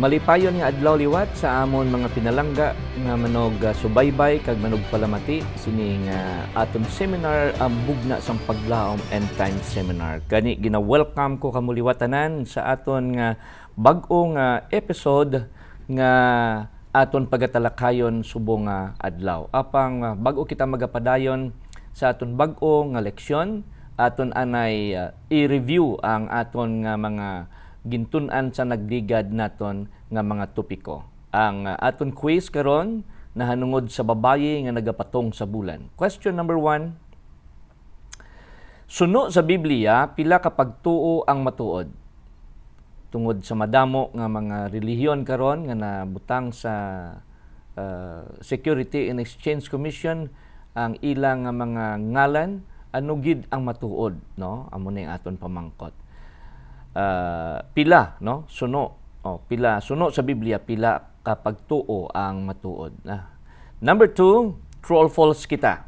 Malipayon nga adlaw liwat sa amon mga pinalangga nga manog uh, subaybay kag manog palamati sining uh, aton seminar ang um, bugna sa paglaom end time seminar. Gani gina-welcome ko kamuliwatanan sa aton nga bag-ong uh, episode nga aton pagatalakayon subong uh, adlaw. Apang uh, bag-o kita magapadayon sa aton bag-o nga leksyon, aton anay uh, i-review ang aton nga mga gintunan sa nagligad naton nga mga topiko. Ang uh, aton quiz karon nahanungod sa babaye nga nagapatong sa bulan. Question number one, Suno sa Biblia, pila ka pagtuo ang matuod. Tungod sa madamo nga mga relihiyon karon nga nabutang sa uh, Security and Exchange Commission ang ilang mga ngalan ano gid ang matuod no amo na ning aton pamangkot uh, pila no suno oh pila suno sa Biblia pila kapag tuo ang matuod na number two troll false kita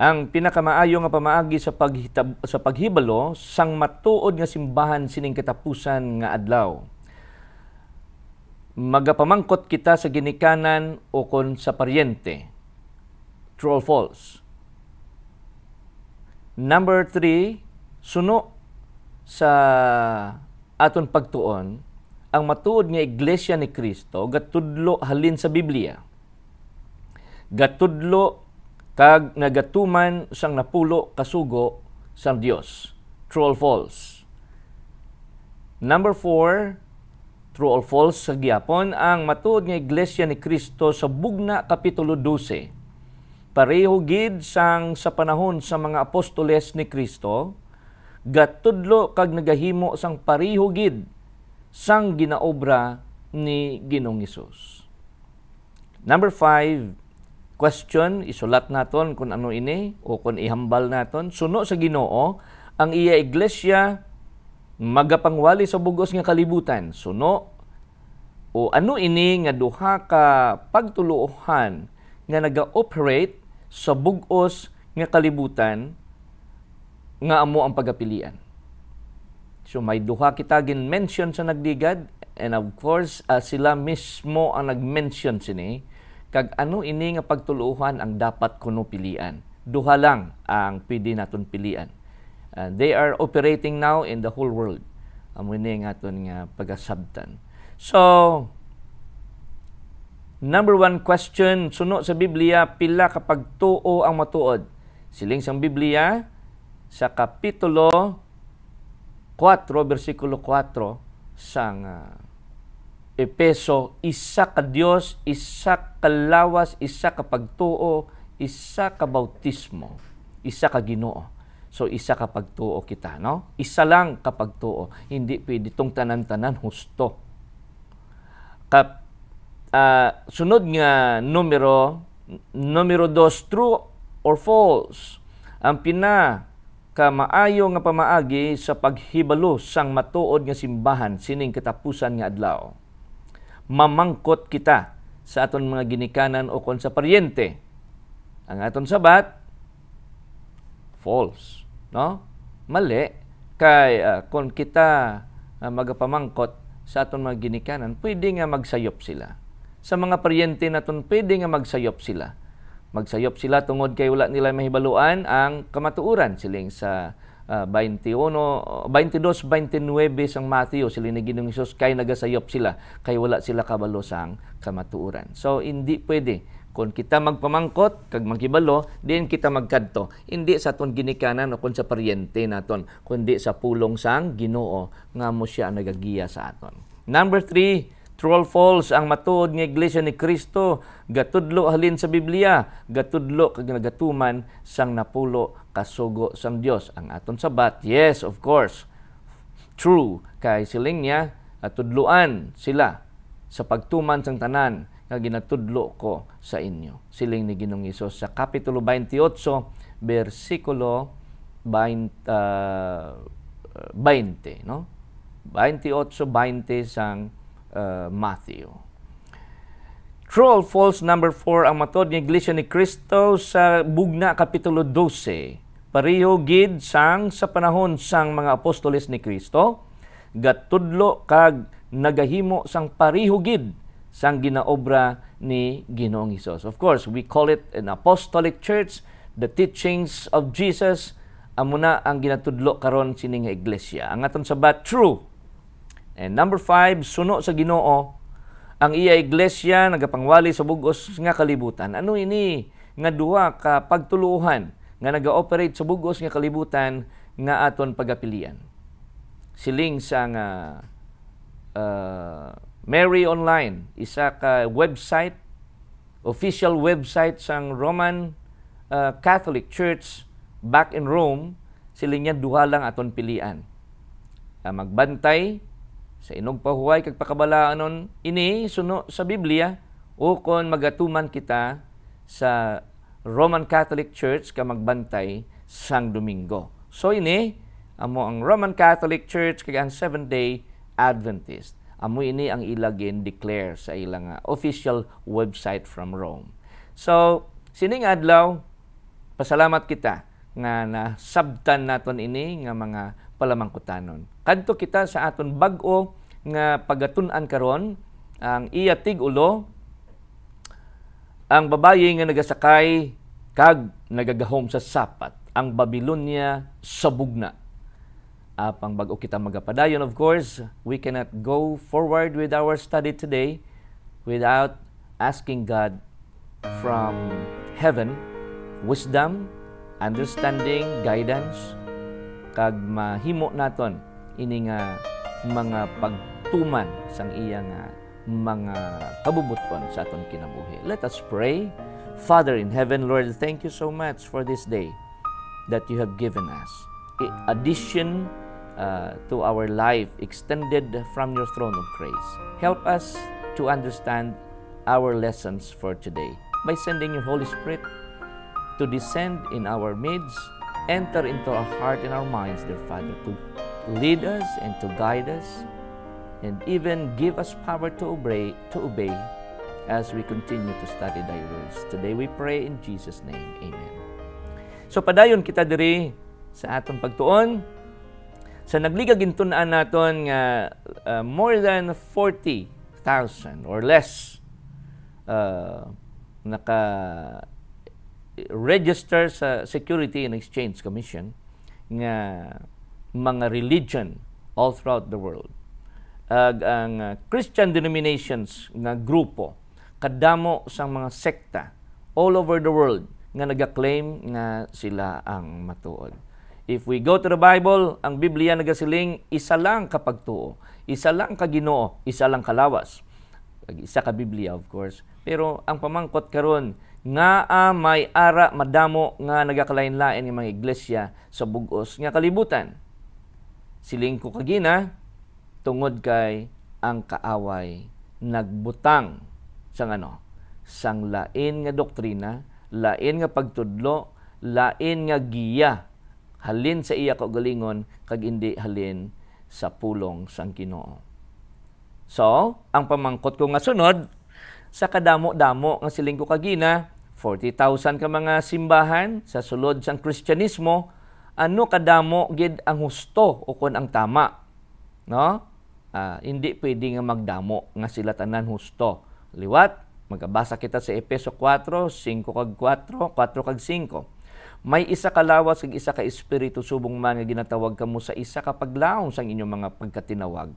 ang pinakamaayo nga pamaagi sa paghitab, sa paghibalo sang matuod nga simbahan sining katapusan nga adlaw magapamangkot kita sa ginikanan o kon sa paryente troll false number three suno sa aton pagtuon ang matuod nga iglesia ni Kristo gatudlo halin sa Biblia. Gatudlo kag nagatuman sang napulo kasugo sang Dios. True or false? Number four, true or false sa gyapon ang matuod nga iglesia ni Kristo sa bugna kapitulo 12. Pareho gid sang sa panahon sa mga apostoles ni Kristo gatudlo kag nagahimo sang pariho gid sang ginaobra ni Ginoong Hesus. Number five, question, isulat naton kung ano ini o kung ihambal naton. Suno sa ginoo, ang iya iglesia magapangwali sa bugos nga kalibutan. Suno o ano ini nga duha ka pagtuluohan nga naga-operate sa bugos nga kalibutan nga amo ang pagapilian. So may duha kita gin-mention sa nagdigad and of course uh, sila mismo ang nagmention sini kag ano ini nga pagtuluhan ang dapat kuno pilian. Duha lang ang pwede naton pilian. Uh, they are operating now in the whole world. Amo ini nga aton nga pagasabtan. So number one question suno sa Biblia pila kapag tuo ang matuod. Siling sang Biblia sa Kapitulo 4, versikulo 4 sang uh, Epeso, isa ka Diyos, isa ka lawas, isa ka pagtuo, isa ka bautismo, isa ka ginoo. So isa kapag tuo kita, no? Isa lang kapag tuo. Hindi pwede tong tanan-tanan husto. Kap, uh, sunod nga numero, numero 2, true or false. Ang pina kamaayo nga pamaagi sa paghibalo sang matuod nga simbahan sining katapusan nga adlaw. Mamangkot kita sa aton mga ginikanan o kon sa paryente. Ang aton sabat false, no? Mali kay uh, kon kita uh, magapamangkot sa aton mga ginikanan, pwede nga magsayop sila. Sa mga paryente naton pwede nga magsayop sila Magsayop sila tungod kay wala nila mahibaluan ang kamatuuran siling sa uh, 21, 22, 29 sang Matthew siling ni Ginoong Hesus kay nagasayop sila kay wala sila kabalo sang kamatuuran. So hindi pwede kung kita magpamangkot kag magkibalo din kita magkadto hindi sa aton ginikanan o kun sa paryente naton kundi sa pulong sang Ginoo nga mo siya nagagiya sa aton. Number three, True false ang matuod nga iglesia ni Kristo gatudlo halin sa Biblia, gatudlo kag nagatuman sang napulo kasugo sang Dios ang aton sabat. Yes, of course. True kay siling niya atudloan sila sa pagtuman sang tanan nga ginatudlo ko sa inyo. Siling ni Ginoong Hesus sa kapitulo 28 bersikulo 20, uh, 20 no? 28 20 sang uh, Matthew. True or false number 4 ang matod ng Iglesia ni Cristo sa Bugna Kapitulo 12. Pareho gid sang sa panahon sang mga apostoles ni Kristo gatudlo kag nagahimo sang pareho gid sang ginaobra ni Ginoong Hesus. Of course, we call it an apostolic church, the teachings of Jesus amo na ang ginatudlo karon sining iglesia. Ang aton sabat true And number five, suno sa ginoo, ang iya iglesia nagapangwali sa bugos nga kalibutan. Ano ini nga duha ka pagtuluhan nga naga-operate sa bugos nga kalibutan nga aton pagapilian. Siling sa nga uh, Mary Online, isa ka website, official website sang Roman uh, Catholic Church back in Rome, siling niya duha lang aton pilian. Uh, magbantay sa inog kag pakabalanon ini suno sa Biblia ukon magatuman kita sa Roman Catholic Church ka magbantay sang Domingo. So ini amo ang Roman Catholic Church kag ang Seventh-day Adventist. Amo ini ang ilagin declare sa ilang official website from Rome. So sining adlaw pasalamat kita nga na sabtan naton ini nga mga palamangkutanon. Kadto kita sa aton bag-o nga pagatunan karon ang iyatig ulo ang babaye nga nagasakay kag nagagahom sa sapat ang Babylonia sabog na. Apang bago kita magapadayon, of course, we cannot go forward with our study today without asking God from heaven wisdom, understanding, guidance, kag mahimo naton ini nga mga pagtuman sang iya nga mga kabubuton sa aton kinabuhi. Let us pray. Father in heaven, Lord, thank you so much for this day that you have given us. Addition uh, to our life extended from your throne of grace. Help us to understand our lessons for today by sending your Holy Spirit to descend in our midst enter into our heart and our minds, dear Father, to lead us and to guide us and even give us power to obey, to obey as we continue to study thy words. Today we pray in Jesus' name. Amen. So padayon kita diri sa atong pagtuon sa nagligag intunaan naton nga uh, uh, more than 40,000 or less uh, naka register sa Security and Exchange Commission nga mga religion all throughout the world. Ag ang ah, Christian denominations nga grupo kadamo sa mga sekta all over the world nga nagaklaim nga sila ang matuod. If we go to the Bible, ang Biblia nagasiling isa lang kapagtuo, isa lang ka Ginoo, isa lang kalawas. Isa ka Biblia of course. Pero ang pamangkot karon nga uh, may ara madamo nga nagakalain-lain ng mga iglesia sa bugos nga kalibutan. Siling ko kagina tungod kay ang kaaway nagbutang sang ano sang lain nga doktrina, lain nga pagtudlo, lain nga giya halin sa iya kaugalingon kag indi halin sa pulong sang Ginoo. So, ang pamangkot ko nga sunod sa kadamo-damo nga silingko ko kagina 40,000 ka mga simbahan sa sulod sang Kristyanismo ano kadamo gid ang husto o kon ang tama no uh, hindi pwede nga magdamo nga sila tanan husto liwat magabasa kita sa Epeso 4 5 kag 4 4 kag 5 may isa kalawas kag isa ka espiritu subong man nga ginatawag kamo sa isa ka paglaom sang inyong mga pagkatinawag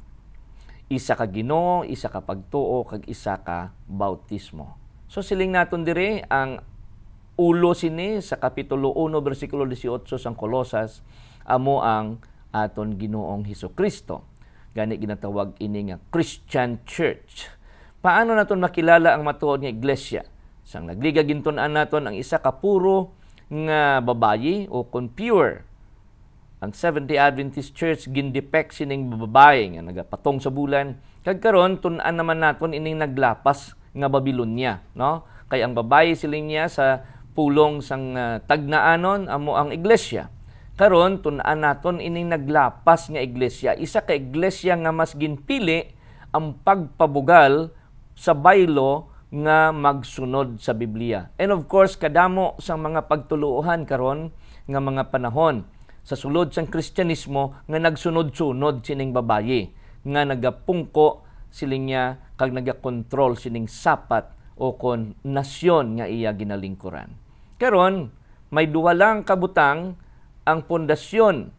isa ka Ginoo, isa ka pagtuo, kag isa ka bautismo. So siling naton dire ang ulo sini sa kapitulo 1 bersikulo 18 sang Kolosas amo ang aton Ginoong Hesus Kristo. Gani ginatawag ini nga Christian Church. Paano naton makilala ang matuod nga iglesia? Sang nagliga gintun-an naton ang isa ka puro nga babayi o kung pure ang Seventh-day Adventist Church gindipek sining bababae nga nagapatong sa bulan kag karon tun-an naman naton ining naglapas nga Babilonya no kay ang babae siling niya sa pulong sang uh, tagnaanon amo ang iglesia karon tun-an naton ining naglapas nga iglesia isa ka iglesia nga mas ginpili ang pagpabugal sa baylo nga magsunod sa Biblia and of course kadamo sa mga pagtuluhan karon nga mga panahon sa sulod sang Kristyanismo nga nagsunod-sunod sining babaye nga nagapungko siling niya kag nagakontrol sining sapat o kon nasyon nga iya ginalingkuran. Karon may duwa lang kabutang ang pundasyon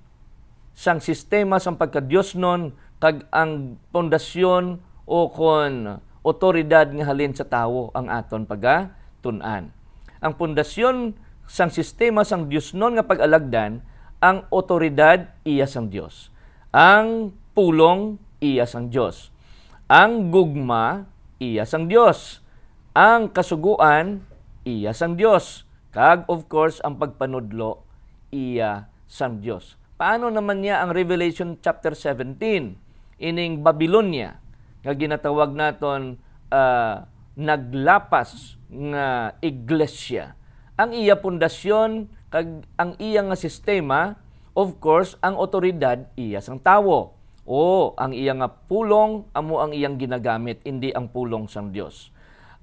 sang sistema sang pagkadiyos nun kag ang pundasyon o kon otoridad nga halin sa tawo ang aton paga tunan. Ang pundasyon sang sistema sang Dios nun nga pag-alagdan ang otoridad, iya sang Dios. Ang pulong, iya sang Dios. Ang gugma, iya sang Dios. Ang kasuguan, iya sang Dios. Kag, of course, ang pagpanudlo, iya sang Dios. Paano naman niya ang Revelation chapter 17? Ining Babylonia, nga ginatawag naton uh, naglapas nga iglesia. Ang iya pundasyon kag ang iyang nga sistema of course ang otoridad iya sang tawo o ang iyang nga pulong amo ang iyang ginagamit indi ang pulong sang Dios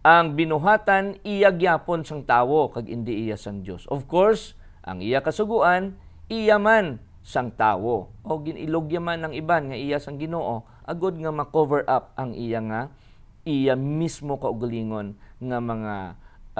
ang binuhatan iya gyapon sang tawo kag indi iya sang Dios of course ang iya kasuguan iya man sang tawo o ginilogya man ng iban nga iya sang Ginoo agod nga ma-cover up ang iya nga iya mismo kaugalingon nga mga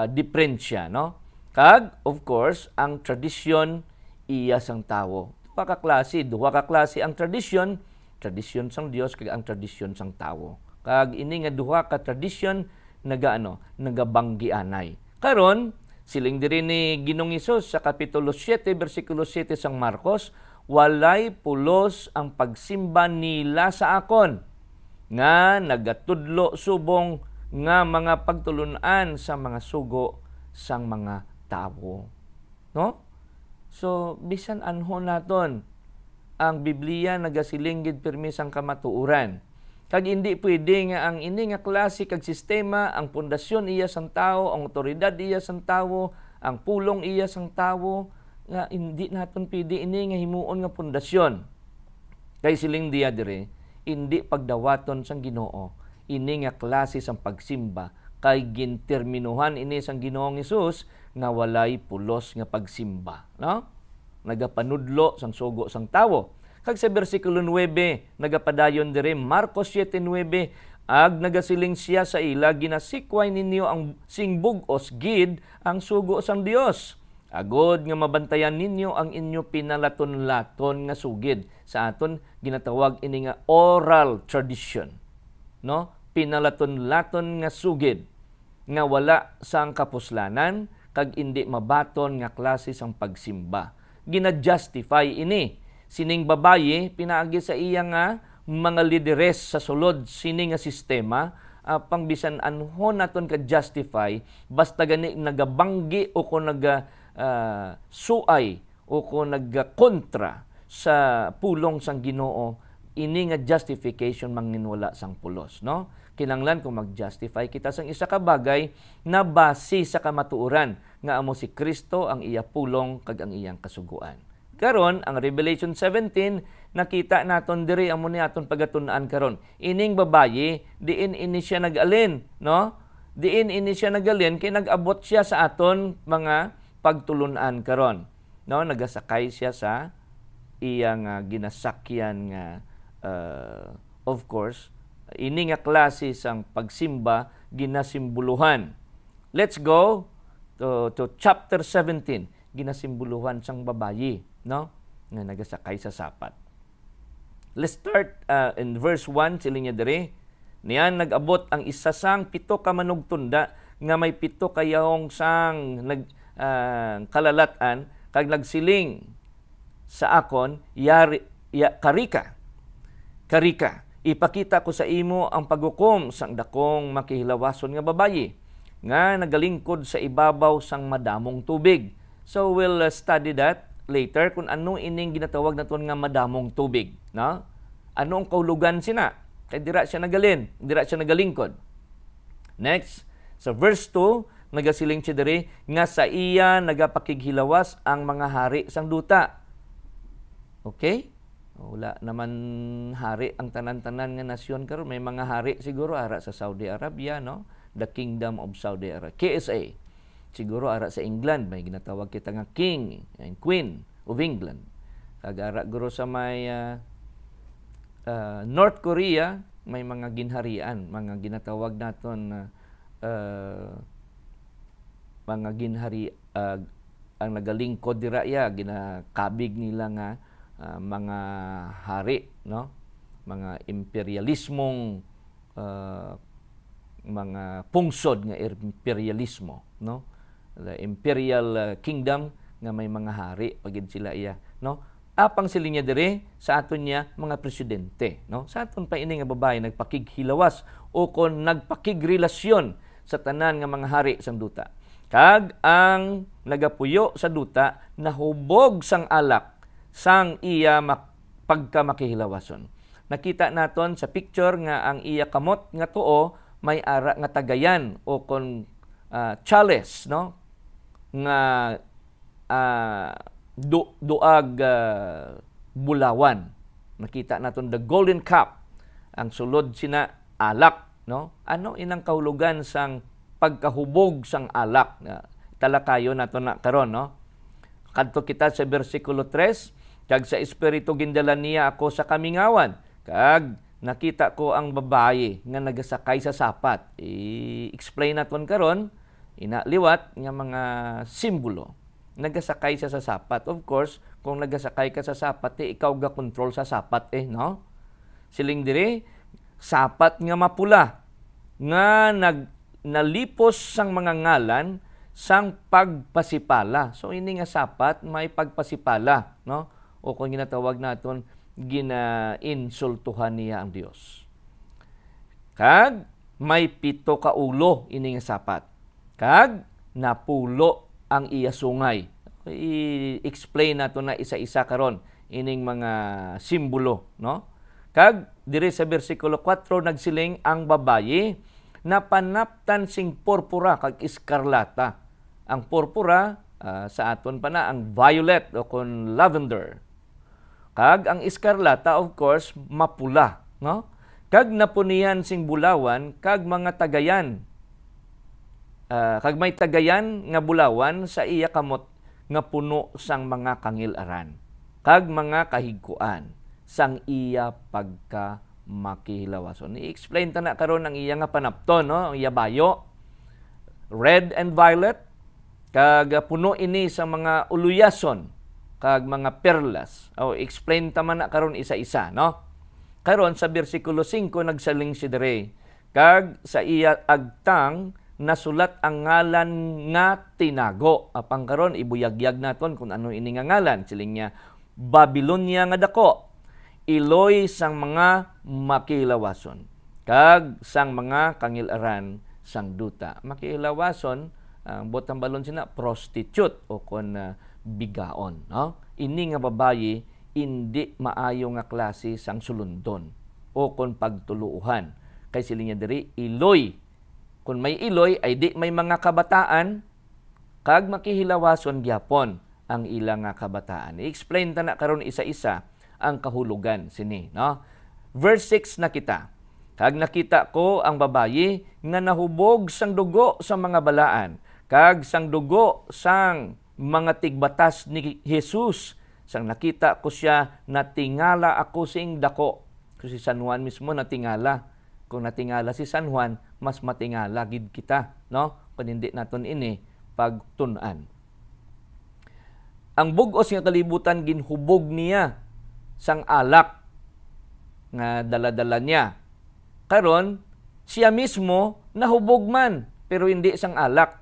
uh, ah, diferensya no Kag, of course, ang tradisyon iya sang tawo. Duha ka klase, duha ka klase ang tradisyon, tradisyon sang Dios kag ang tradisyon sang tawo. Kag ini nga duha ka tradisyon nagaano, ano, nagabanggianay. Karon, siling diri ni Ginong Isos sa kapitulo 7 bersikulo 7 sang Marcos, walay pulos ang pagsimba nila sa akon nga nagatudlo subong nga mga pagtulunan sa mga sugo sang mga tao. No? So, bisan anho naton ang Biblia nagasiling gid permi sang kamatuoran. Kag hindi pwede nga ang ini nga klase kag sistema ang pundasyon iya sang tawo, ang otoridad iya sang tawo, ang pulong iya sang tawo nga hindi naton pwede ini nga himuon nga pundasyon. Kay siling diya dire hindi pagdawaton sang Ginoo ini nga klase sang pagsimba kay ginterminuhan ini sang Ginoong Hesus nga walay pulos nga pagsimba. No? Nagapanudlo sang sugo sang tawo. Kag sa bersikulo 9, nagapadayon diri Marcos 7:9, ag nagasiling siya sa ila ginasikway ninyo ang singbog os gid ang sugo sang Dios. Agod nga mabantayan ninyo ang inyo pinalaton-laton nga sugid sa aton ginatawag ini nga oral tradition. No? Pinalaton-laton nga sugid nga wala sang kapuslanan kag indi mabaton nga klase sang pagsimba. Ginajustify ini sining babaye pinaagi sa iya nga mga lideres sa sulod sining nga sistema uh, ah, pangbisan anho naton ka justify basta gani nagabanggi o ko naga uh, suay o ko kontra sa pulong sang Ginoo ini nga justification manginwala sang pulos no kinanglan kung mag-justify kita sang isa ka bagay na base sa kamatuoran nga amo si Kristo ang iya pulong kag ang iyang kasuguan. Karon ang Revelation 17 nakita naton diri amo ni aton pagatun-an karon. Ining babayi diin ini siya nagalin, no? Diin ini siya nagalin kay nagabot siya sa aton mga pagtulunan karon. No, nagasakay siya sa iyang uh, ginasakyan nga uh, of course ini nga klase sang pagsimba ginasimbuluhan. Let's go to, to chapter 17 ginasimbuluhan sang babayi, no? Nga nagasakay sa sapat. Let's start uh, in verse 1 sila niya dire. Niyan nagabot ang isa sang pito ka manugtunda nga may pito kayong sang nag uh, kalalatan kag nagsiling sa akon yari, ya, karika. Karika Ipakita ko sa imo ang pagukom sang dakong makihilawason nga babayi nga nagalingkod sa ibabaw sang madamong tubig. So we'll uh, study that later kung ano ining ginatawag naton nga madamong tubig, no? Ano ang kaulugan sina? Kay dira siya nagalin, dira siya nagalingkod. Next, sa so verse 2, nagasiling siya diri nga sa iya nagapakighilawas ang mga hari sang duta. Okay? Wala naman hari ang tanan-tanan nga nasyon karon may mga hari siguro ara sa Saudi Arabia no, the Kingdom of Saudi Arabia, KSA. Siguro ara sa England may ginatawag kita nga King and Queen of England. Kag ara guro sa may uh, uh, North Korea may mga ginharian, mga ginatawag naton na uh, mga ginhari uh, ang nagalingkod dira ya ginakabig nila nga uh, mga hari, no? mga imperialismong uh, mga pungsod nga imperialismo, no? The imperial uh, kingdom nga may mga hari pagid sila iya, no? Apang sila niya dire sa aton niya mga presidente, no? Sa aton pa ini nga babae nagpakighilawas o kon nagpakigrelasyon sa tanan nga mga hari sang duta. Kag ang nagapuyo sa duta nahubog sang alak sang iya mak pagkamakihilawason. Nakita naton sa picture nga ang iya kamot nga tuo may ara nga tagayan o kon uh, chalice no nga uh, ah, do, duag uh, bulawan. Nakita naton the golden cup ang sulod sina alak no ano inang kahulugan sang pagkahubog sang alak talakayo naton na karon no kadto kita sa bersikulo 3 Kag sa espiritu gindala niya ako sa kamingawan. Kag nakita ko ang babae nga nagasakay sa sapat. I-explain naton karon inaliwat nga mga simbolo. Nagasakay siya sa sapat. Of course, kung nagasakay ka sa sapat, eh, ikaw ga control sa sapat eh, no? Siling dire, sapat nga mapula nga nag nalipos sang mga ngalan sang pagpasipala. So ini nga sapat may pagpasipala, no? o kung ginatawag naton ginainsultuhan niya ang Dios. Kag may pito ka ulo ining sapat. Kag napulo ang iya sungay. I-explain nato na isa-isa karon ining mga simbolo, no? Kag diri sa bersikulo 4 nagsiling ang babayi na panaptan sing purpura kag iskarlata. Ang purpura uh, sa aton pa na ang violet o kon lavender. Kag ang iskarlata of course mapula, no? Kag napunian sing bulawan kag mga tagayan. Uh, kag may tagayan nga bulawan sa iya kamot nga puno sang mga kangilaran. Kag mga kahigkuan sang iya pagka makihilawason. I-explain ta na karon ang iya nga panapton, no? Ang iya bayo. Red and violet kag puno ini sa mga uluyason kag mga perlas o explain ta man karon isa-isa no karon sa bersikulo 5 nagsaling si dire kag sa iya agtang nasulat ang ngalan nga tinago apang karon ibuyagyag naton kung ano ini nga ngalan siling niya Babilonia nga dako iloy sang mga makilawason kag sang mga kangilaran sang duta makilawason ang uh, botang balon sina prostitute o kon uh, bigaon. No? Ini nga babayi, indi maayo nga klase sang sulundon o kon pagtuluuhan. Kay sila niya diri, iloy. Kung may iloy, ay di may mga kabataan, kag makihilawason gyapon ang ilang nga kabataan. I-explain ta na karon isa-isa ang kahulugan sini, no? Verse 6 na kita. Kag nakita ko ang babayi nga nahubog sang dugo sa mga balaan, kag sang dugo sang mga tigbatas ni Jesus sang nakita ko siya natingala ako sing dako kasi San Juan mismo natingala kung natingala si San Juan mas matingala gid kita no kun hindi naton ini pagtunan ang bugos nga kalibutan ginhubog niya sang alak nga daladala niya karon siya mismo nahubog man pero hindi sang alak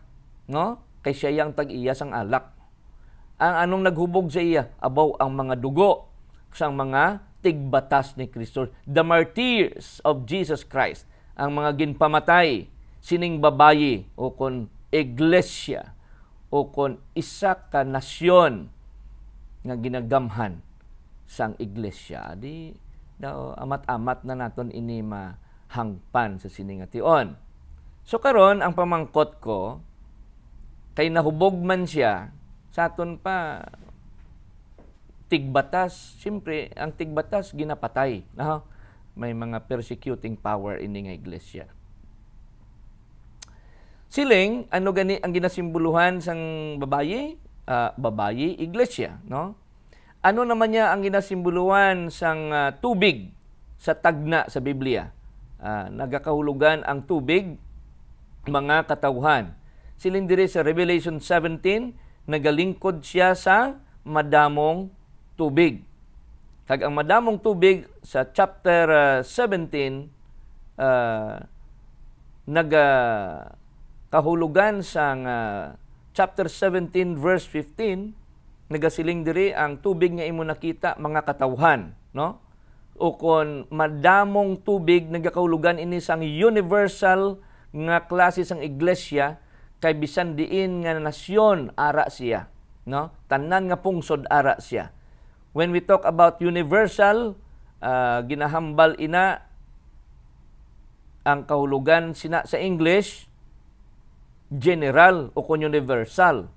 no kay siya yang tag iya sang alak. Ang anong naghubog sa iya? Abaw ang mga dugo sang mga tigbatas ni Kristo. The martyrs of Jesus Christ. Ang mga ginpamatay, sining babayi o kon iglesia o kon isa ka nasyon nga ginagamhan sang iglesia. Di daw amat-amat na naton ini mahangpan sa sining ation. So karon ang pamangkot ko Kay nahubog man siya, saton pa tigbatas, syempre ang tigbatas ginapatay, no? May mga persecuting power ini nga iglesia. Siling ano gani ang ginasimboluhan sang babayi Uh, ah, babaye iglesia, no? Ano naman niya ang ginasimboluhan sang uh, tubig sa tagna sa Biblia? Uh, nagakahulugan ang tubig mga katauhan siling dire sa Revelation 17 nagalingkod siya sa madamong tubig. Kag ang madamong tubig sa chapter uh, 17 uh, nagkahulugan uh, sa uh, chapter 17 verse 15 nagasiling diri ang tubig nga imo nakita mga katawhan, no? o kon madamong tubig nagakahulugan ini sang universal nga klase sang iglesia kay bisan diin nga nasyon ara siya no tanan nga pungsod ara siya when we talk about universal uh, ginahambal ina ang kahulugan sina sa English general o kung universal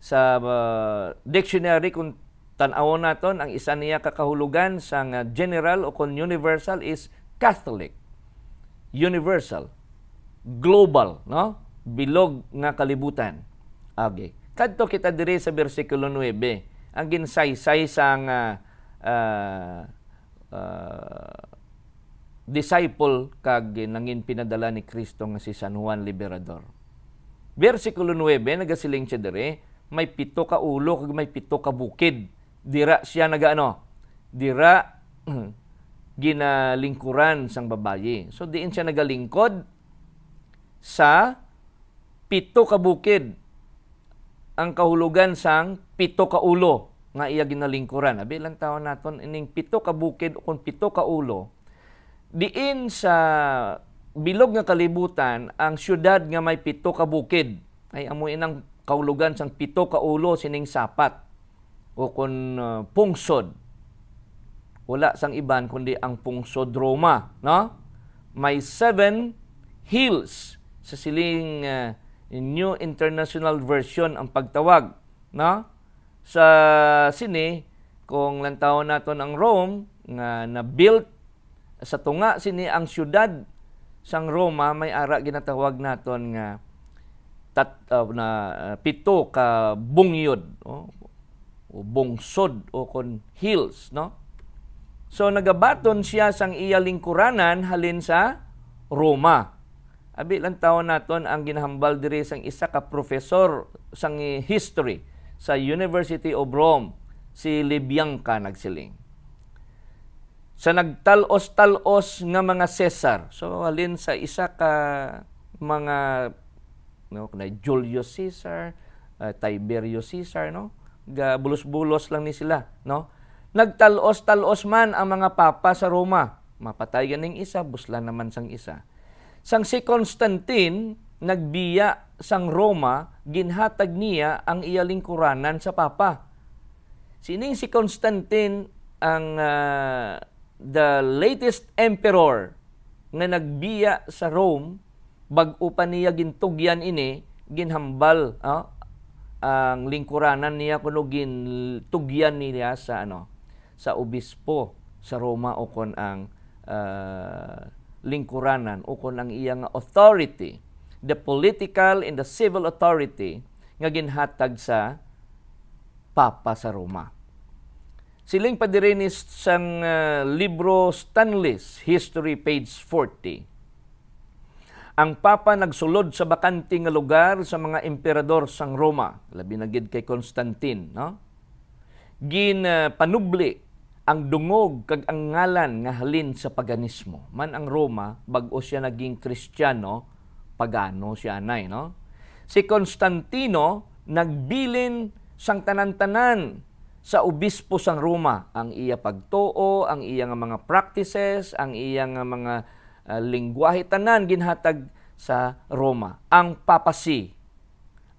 sa uh, dictionary kung tan-aw naton ang isa niya kakahulugan sa uh, general o kung universal is Catholic universal global no bilog nga kalibutan. Okay. Kadto kita diri sa bersikulo 9, ang ginsaysay sa uh, uh, disciple kag nangin pinadala ni Kristo nga si San Juan Liberador. Bersikulo 9 nagasiling siya diri, may pito ka ulo kag may pito ka bukid. Dira siya nagaano? Dira ginalingkuran sang babayi. So diin siya nagalingkod sa pito ka bukid ang kahulugan sang pito ka ulo nga iya ginalingkuran. Abi lang taon naton ining pito ka bukid o kung pito ka ulo diin sa bilog nga kalibutan ang syudad nga may pito ka bukid ay amo inang kahulugan sang pito ka ulo sining sapat o kun uh, pungsod wala sang iban kundi ang pungsod Roma no may seven hills sa siling uh, New International Version ang pagtawag na sa sini kung lantaw naton ang Rome nga na-built sa tunga sini ang syudad sang Roma may ara ginatawag naton nga tat uh, na uh, pito ka bungyod oh, o bungsod o kon hills no so nagabaton siya sang iya lingkuranan halin sa Roma Abi lang taon naton ang ginahambal diri sang isa ka profesor sang history sa University of Rome si Libyanka nagsiling. Sa nagtalos-talos nga mga Caesar. So alin sa isa ka mga no na Julius Caesar, uh, Tiberius Caesar no, ga bulos-bulos lang ni sila no. Nagtalos-talos man ang mga papa sa Roma. Mapatay ganing isa, busla naman sang isa Sang si Constantine nagbiya sang Roma ginhatag niya ang iyalingkuranan sa papa. Sining si Constantine ang uh, the latest emperor nga nagbiya sa Rome bag-o pa niya gintugyan ini ginhambal uh, ang lingkuranan niya kuno gintugyan niya sa ano sa obispo sa Roma o kon ang uh, lingkuranan ukon ang iyang authority the political and the civil authority nga ginhatag sa Papa sa Roma. Siling pa diri ni sang uh, libro Stanley's History page 40. Ang Papa nagsulod sa bakante nga lugar sa mga emperador sang Roma, labi na gid kay Constantine, no? Ginpanubli ah, uh, ang dungog kag ang ngalan nga halin sa paganismo man ang Roma bag-o siya naging Kristiyano pagano siya nay no si Constantino nagbilin sang tanan-tanan sa obispo sang Roma ang iya pagtuo ang iya nga mga practices ang iya nga mga uh, ah, lingguwahe tanan ginhatag sa Roma ang papasi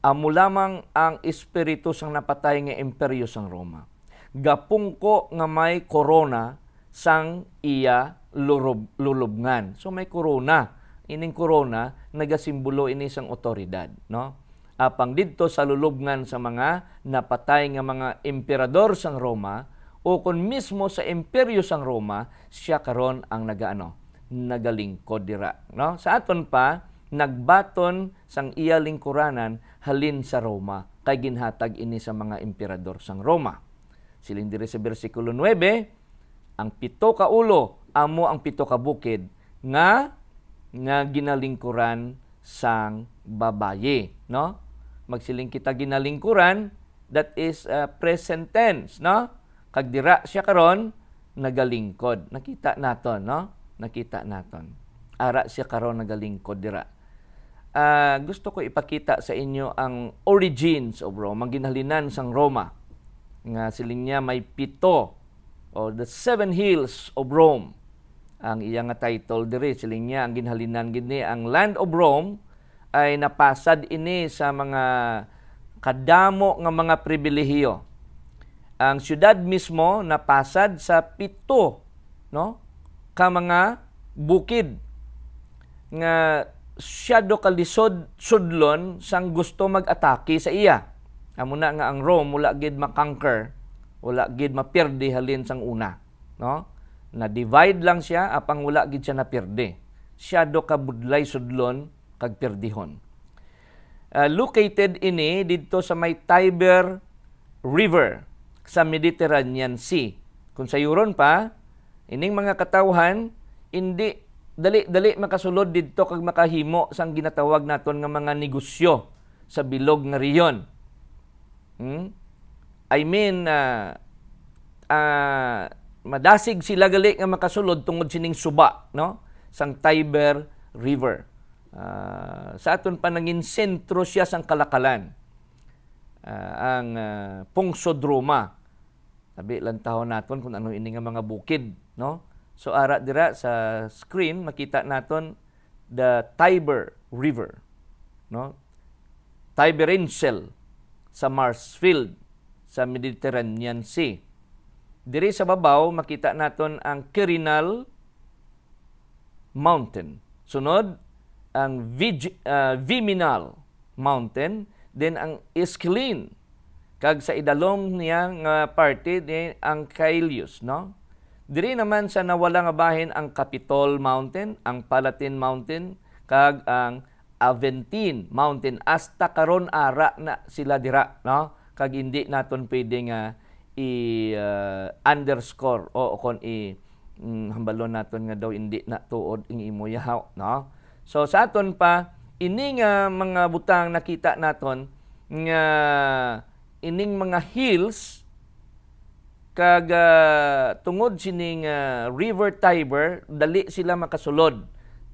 amo lamang ang espiritu sang napatay nga imperyo sang Roma gapungko nga may corona sang iya lurob, lulubngan. So may corona, ining corona nagasimbolo ini sang otoridad, no? Apang didto sa lulubngan sa mga napatay nga mga emperador sang Roma o kon mismo sa imperyo sang Roma siya karon ang nagaano nagalingkod dira, no? Sa aton pa nagbaton sang iya lingkuranan halin sa Roma kay ginhatag ini sa mga emperador sang Roma. Silindiri sa bersikulo 9, ang pito ka ulo amo ang pito ka bukid nga nga ginalingkuran sang babaye, no? Magsiling kita ginalingkuran that is uh, present tense, no? Kag dira siya karon nagalingkod. Nakita naton, no? Nakita naton. Ara siya karon nagalingkod dira uh, gusto ko ipakita sa inyo ang origins of Rome, ang ginhalinan sang Roma nga siling niya may pito o the seven hills of Rome ang iya nga title diri siling niya ang ginhalinan gid ni ang land of Rome ay napasad ini sa mga kadamo nga mga pribilehiyo ang siyudad mismo napasad sa pito no ka mga bukid nga siya do kalisod sudlon sang gusto mag-atake sa iya amuna nga ang Rome wala gid ma-conquer, wala gid mapirdi halin sang una, no? Na divide lang siya apang wala gid siya napirdi. Siya do kabudlay sudlon kag pirdihon. Uh, located ini didto sa may Tiber River sa Mediterranean Sea. Kung sa yuron pa, ining mga katawhan indi dali dali makasulod didto kag makahimo sang ginatawag naton nga mga negosyo sa bilog nga riyon Hmm? I mean, uh, uh, madasig sila gali nga makasulod tungod sining suba, no? Sang Tiber River. Uh, sa aton panangin sentro siya sang kalakalan. Uh, ang uh, Pungsodroma. Sabi lang taon naton kung ano ini nga mga bukid, no? So ara dira sa screen makita naton the Tiber River, no? Tiberinsel sa Marsfield sa Mediterranean Sea. Diri sa babaw makita naton ang Quirinal Mountain. Sunod ang Vig, uh, Viminal Mountain, then ang Esquiline kag sa idalom niya nga party ni ang Caelius, no? Diri naman sa nawala nga bahin ang Capitol Mountain, ang Palatine Mountain, kag ang Aventine Mountain hasta karon ara na sila dira no kag hindi naton pwedeng uh, i uh, underscore o kon i mm, hambalon naton nga daw hindi na tuod ing imuyahaw no so sa aton pa ini nga mga butang nakita naton nga ining mga hills kag uh, tungod sining uh, River Tiber dali sila makasulod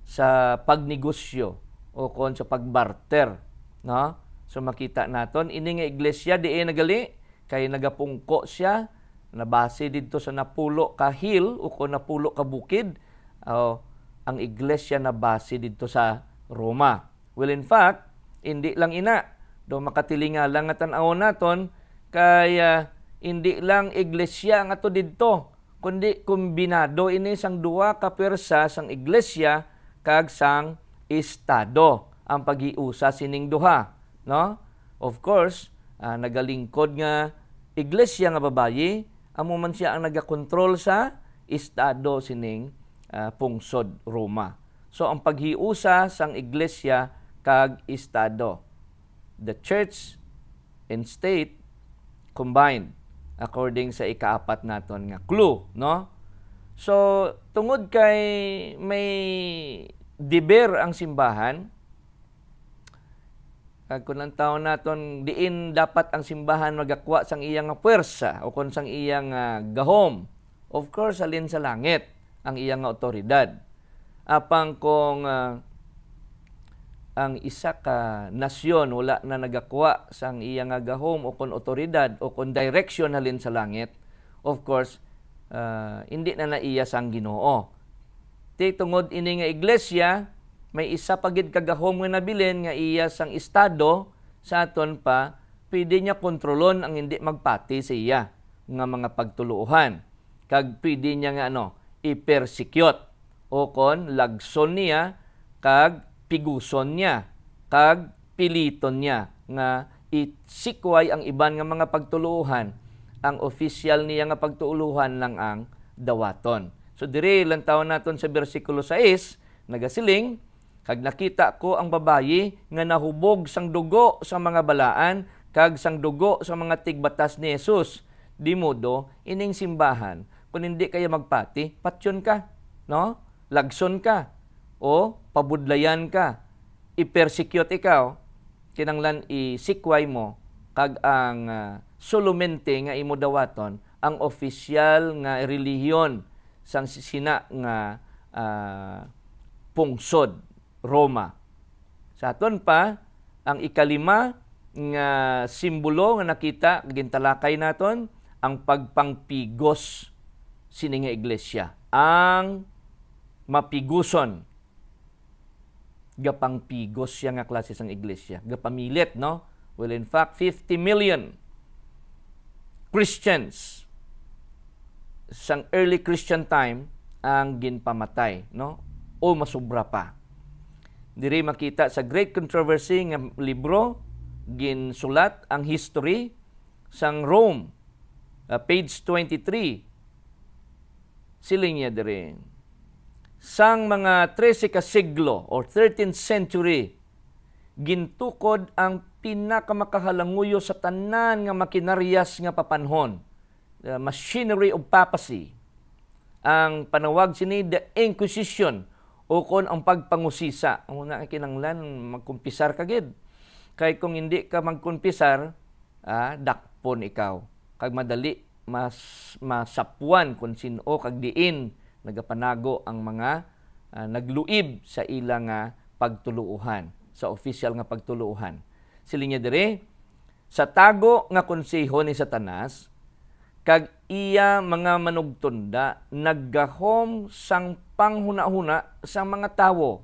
sa pagnegosyo o kon sa pagbarter no so makita naton ini nga iglesia di nagali kay nagapungko siya na base didto sa napulo ka hill o kon napulo ka bukid oh, ang iglesia na base didto sa Roma well in fact hindi lang ina do makatilinga lang at tanaw naton kay uh, hindi lang iglesia nga to didto kundi kombinado ini sang duwa ka persa sang iglesia kag sang estado ang pag-iusa sining duha, no? Of course, uh, nagalingkod nga iglesia nga babayi amo man siya ang nagakontrol sa estado sining uh, pungsod Roma. So ang paghiusa sang iglesia kag estado. The church and state combined according sa ikaapat naton nga clue, no? So tungod kay may diber ang simbahan, uh, kung ang taon naton diin dapat ang simbahan magakwa sang iyang puwersa o kung sang iyang uh, gahom. Of course, alin sa langit ang iyang otoridad. Apang kung uh, ang isa ka nasyon wala na nagakwa sang iyang gahom o kon otoridad o kon direksyon halin sa langit, of course, uh, hindi na na sang Ginoo. Ti tungod ini nga iglesia may isa pagid kagahom nga nabilin nga iya sang estado sa aton pa pwede niya kontrolon ang hindi magpati sa iya nga mga pagtuluhan kag pwede niya nga ano i-persecute o kon lagson niya kag piguson niya kag piliton niya nga isikway ang iban nga mga pagtuluhan ang official niya nga pagtuluhan lang ang dawaton So dire ilang taon naton sa bersikulo 6 nagasiling kag nakita ko ang babayi nga nahubog sang dugo sa mga balaan kag sang dugo sa mga tigbatas ni Jesus di modo ining simbahan kun hindi kaya magpati patyon ka no lagson ka o pabudlayan ka i-persecute ikaw kinanglan i isikway mo kag ang uh, sulumente nga imo dawaton ang official nga relihiyon sang sina nga uh, pungsod Roma. Sa aton pa ang ikalima nga simbolo nga nakita gintalakay naton ang pagpangpigos sini nga iglesia. Ang mapiguson gapangpigos siya nga klase sang iglesia. Gapamilit, no? Well, in fact, 50 million Christians sang early Christian time ang ginpamatay, no? O masubra pa. Diri makita sa Great Controversy nga libro ginsulat ang history sang Rome uh, page 23 siling niya diri sang mga 13 ka siglo or 13th century gintukod ang pinakamakahalanguyo sa tanan nga makinaryas nga papanhon uh, machinery of papacy, ang panawag sini the Inquisition o kon ang pagpangusisa. Ang una kinanglan, magkumpisar ka Kay kung hindi ka magkumpisar, ah, dakpon ikaw. Kag madali mas masapuan kung sino kag diin nagapanago ang mga uh, nagluib sa ilang uh, pagtuluuhan, sa official nga pagtuluuhan. Sili niya dire, sa tago nga konseho ni Satanas, kag iya mga manugtunda naggahom sang panghunahuna huna sang mga tawo.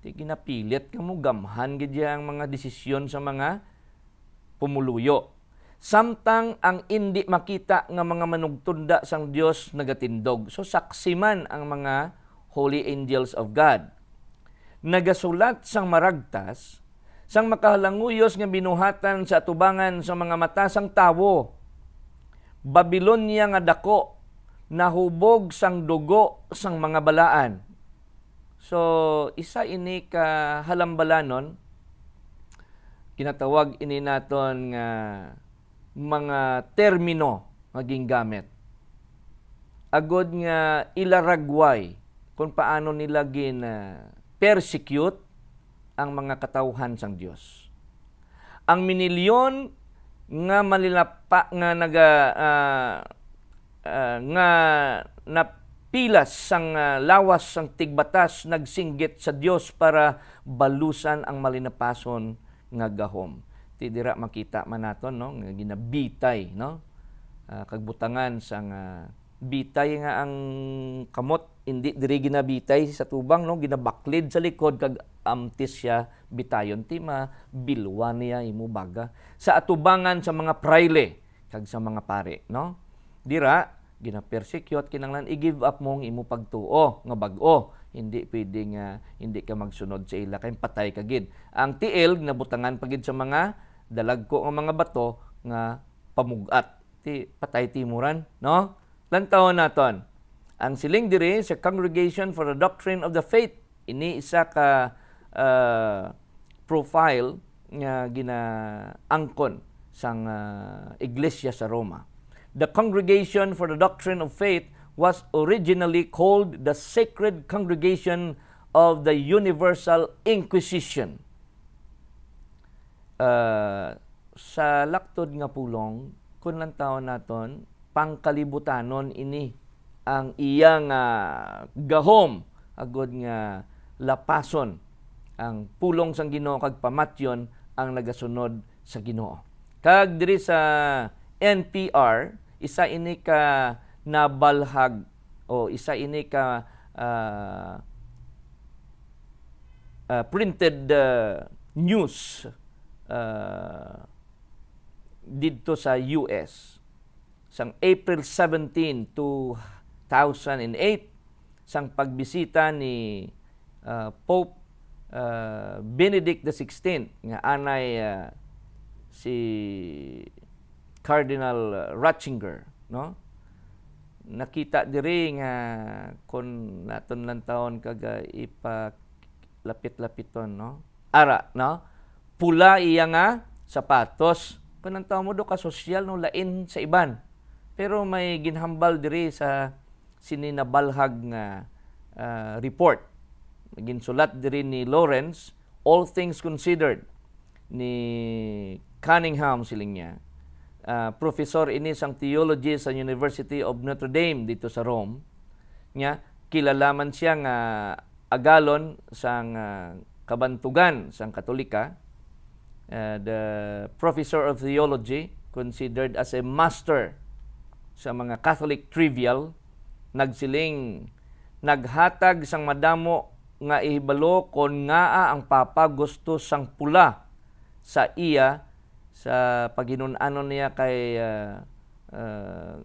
Ti ginapilit kamo gamhan gid ang mga desisyon sa mga pumuluyo. Samtang ang indi makita nga mga manugtunda sang Dios nagatindog. So saksiman ang mga holy angels of God. Nagasulat sang maragtas sang makahalanguyos nga binuhatan sa atubangan sa mga mata sang tawo Babilonya nga dako nahubog sang dugo sang mga balaan. So isa ini ka halambalanon kinatawag ini naton nga mga termino maging gamit. Agod nga ilaragway kung paano nila gin ah, persecute ang mga katauhan sang Dios. Ang minilyon nga malilapa nga naga uh, uh, nga napilas sang uh, lawas sang tigbatas nagsinggit sa Dios para balusan ang malinapason nga gahom. Ti dira makita man naton no nga ginabitay no uh, kagbutangan sang uh, bitay nga ang kamot indi diri ginabitay sa tubang no ginabaklid sa likod kag amtis siya bitayon ti bilwa niya imubaga sa atubangan sa mga prayle kag sa mga pare no dira ginapersecute kinanglan i-give up mong imo pagtuo nga bag-o hindi pwedeng uh, hindi ka magsunod sa ila kay patay ka gid ang tiil nabutangan pagid sa mga dalagko nga mga bato nga pamugat ti patay timuran no Lantaw naton ang siling diri sa Congregation for the Doctrine of the Faith ini isa ka uh, profile nga ginaangkon sang uh, iglesia sa Roma. The Congregation for the Doctrine of Faith was originally called the Sacred Congregation of the Universal Inquisition. Uh, sa laktod nga pulong, kun lang taon naton pangkalibutanon ini ang iyang uh, gahom agod nga lapason ang pulong sang Ginoo kag pamatyon ang nagasunod sa Ginoo. Kag diri sa NPR isa ini ka nabalhag o isa ini ka uh, uh, printed uh, news uh, dito sa US sang April 17, 2008 sang pagbisita ni uh, Pope uh, Benedict XVI nga anay uh, si Cardinal uh, Ratzinger no nakita diri nga kon naton lang taon kag ipa lapit-lapiton no ara no pula iya nga sapatos kun ang tawo mo do ka social no lain sa iban pero may ginhambal diri sa sininabalhag nga uh, report. Ginsulat diri ni Lawrence, all things considered ni Cunningham siling niya. Uh, professor ini sang theology sa University of Notre Dame dito sa Rome. niya kilalaman siya nga agalon sang uh, kabantugan sang Katolika. Uh, the professor of theology considered as a master sa mga Catholic trivial nagsiling naghatag sang madamo nga ihibalo kon ngaa ang papa gusto sang pula sa iya sa paghinunanon niya kay uh, uh,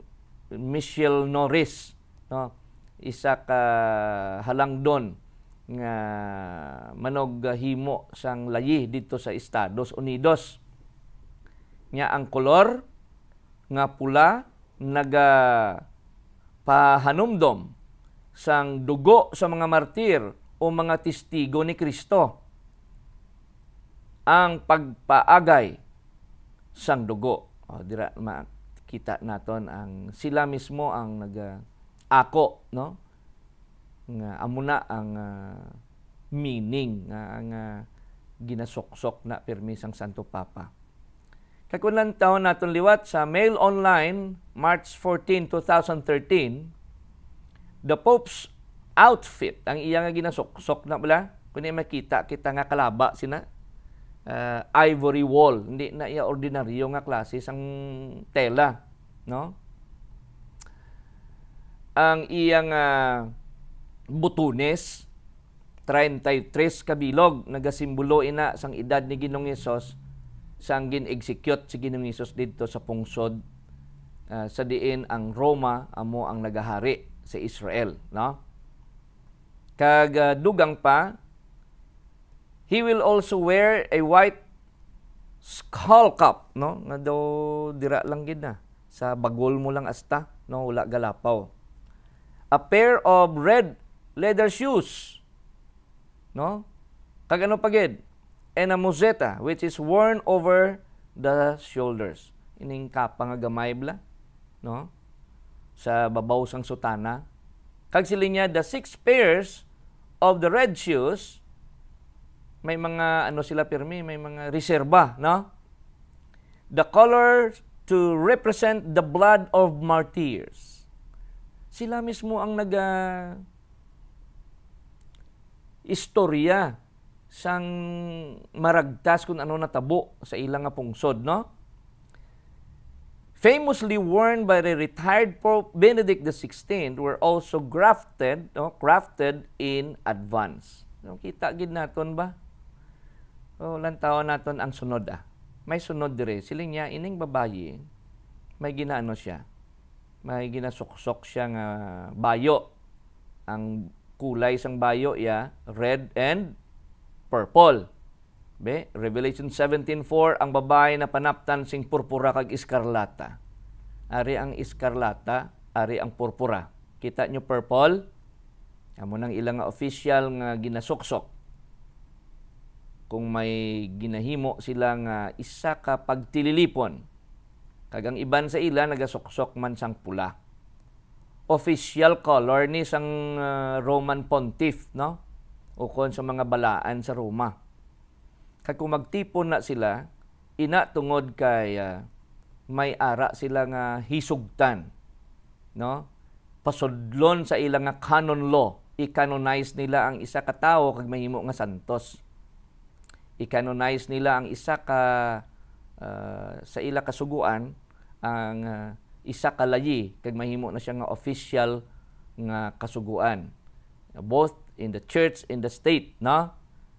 Michelle Norris no isa ka halangdon nga manog himo sang layi dito sa Estados Unidos nga ang kolor nga pula nagapahanumdom sang dugo sa mga martir o mga testigo ni Kristo ang pagpaagay sang dugo. O, dira makita naton ang sila mismo ang nag-ako, no? Nga amo na ang uh, meaning nga ang uh, ginasoksok na permis ang Santo Papa. Kakunan taon naton liwat sa Mail Online, March 14, 2013, the Pope's outfit, ang iya nga ginasok-sok na pala, kundi makita kita nga kalaba sina, uh, ivory wall, hindi na iya ordinaryo nga klase sang tela, no? Ang iyang uh, butunes, 33 kabilog, nagasimbolo ina sang edad ni Ginong Yesus, sang gin-execute si Ginoong Hesus dito sa pungsod uh, sa diin ang Roma amo ang nagahari sa Israel, no? Kag uh, dugang pa He will also wear a white skull cap, no? Nga do dira lang gid na sa bagol mo lang asta, no? Wala galapaw. A pair of red leather shoes, no? Kag ano pa gid? and a museta which is worn over the shoulders. Ining kapang agamaybla, no? Sa babaw sang sutana. Kag sila niya the six pairs of the red shoes may mga ano sila pirmi, may mga reserba, no? The color to represent the blood of martyrs. Sila mismo ang naga ah, istorya sang maragtas kung ano na tabo sa ilang nga pungsod, no? Famously worn by the retired Pope Benedict XVI were also grafted, no, crafted in advance. No, kita gid naton ba? O, oh, lantawan naton ang sunod ah. May sunod dire. Siling niya, ining babayi, may ginaano siya. May ginasuksok siya nga bayo. Ang kulay sang bayo ya, yeah, red and purple. Be, Revelation 17.4, ang babae na panaptan sing purpura kag iskarlata. Ari ang iskarlata, ari ang purpura. Kita nyo purple? Amo nang ilang official nga ginasuksok. Kung may ginahimo sila nga isa ka pagtililipon. Kag ang iban sa ila nagasuksok man sang pula. Official color ni sang uh, Roman Pontiff, no? o ukon sa mga balaan sa Roma. Kag kung magtipon na sila, ina tungod kay uh, may ara sila nga hisugtan, no? Pasudlon sa ilang nga canon law, i-canonize nila ang isa ka tawo kag mahimo nga santos. I-canonize nila ang isa ka uh, sa ila kasuguan ang uh, isa ka layi kag mahimo na siya nga official nga kasuguan. Both in the church, in the state, no?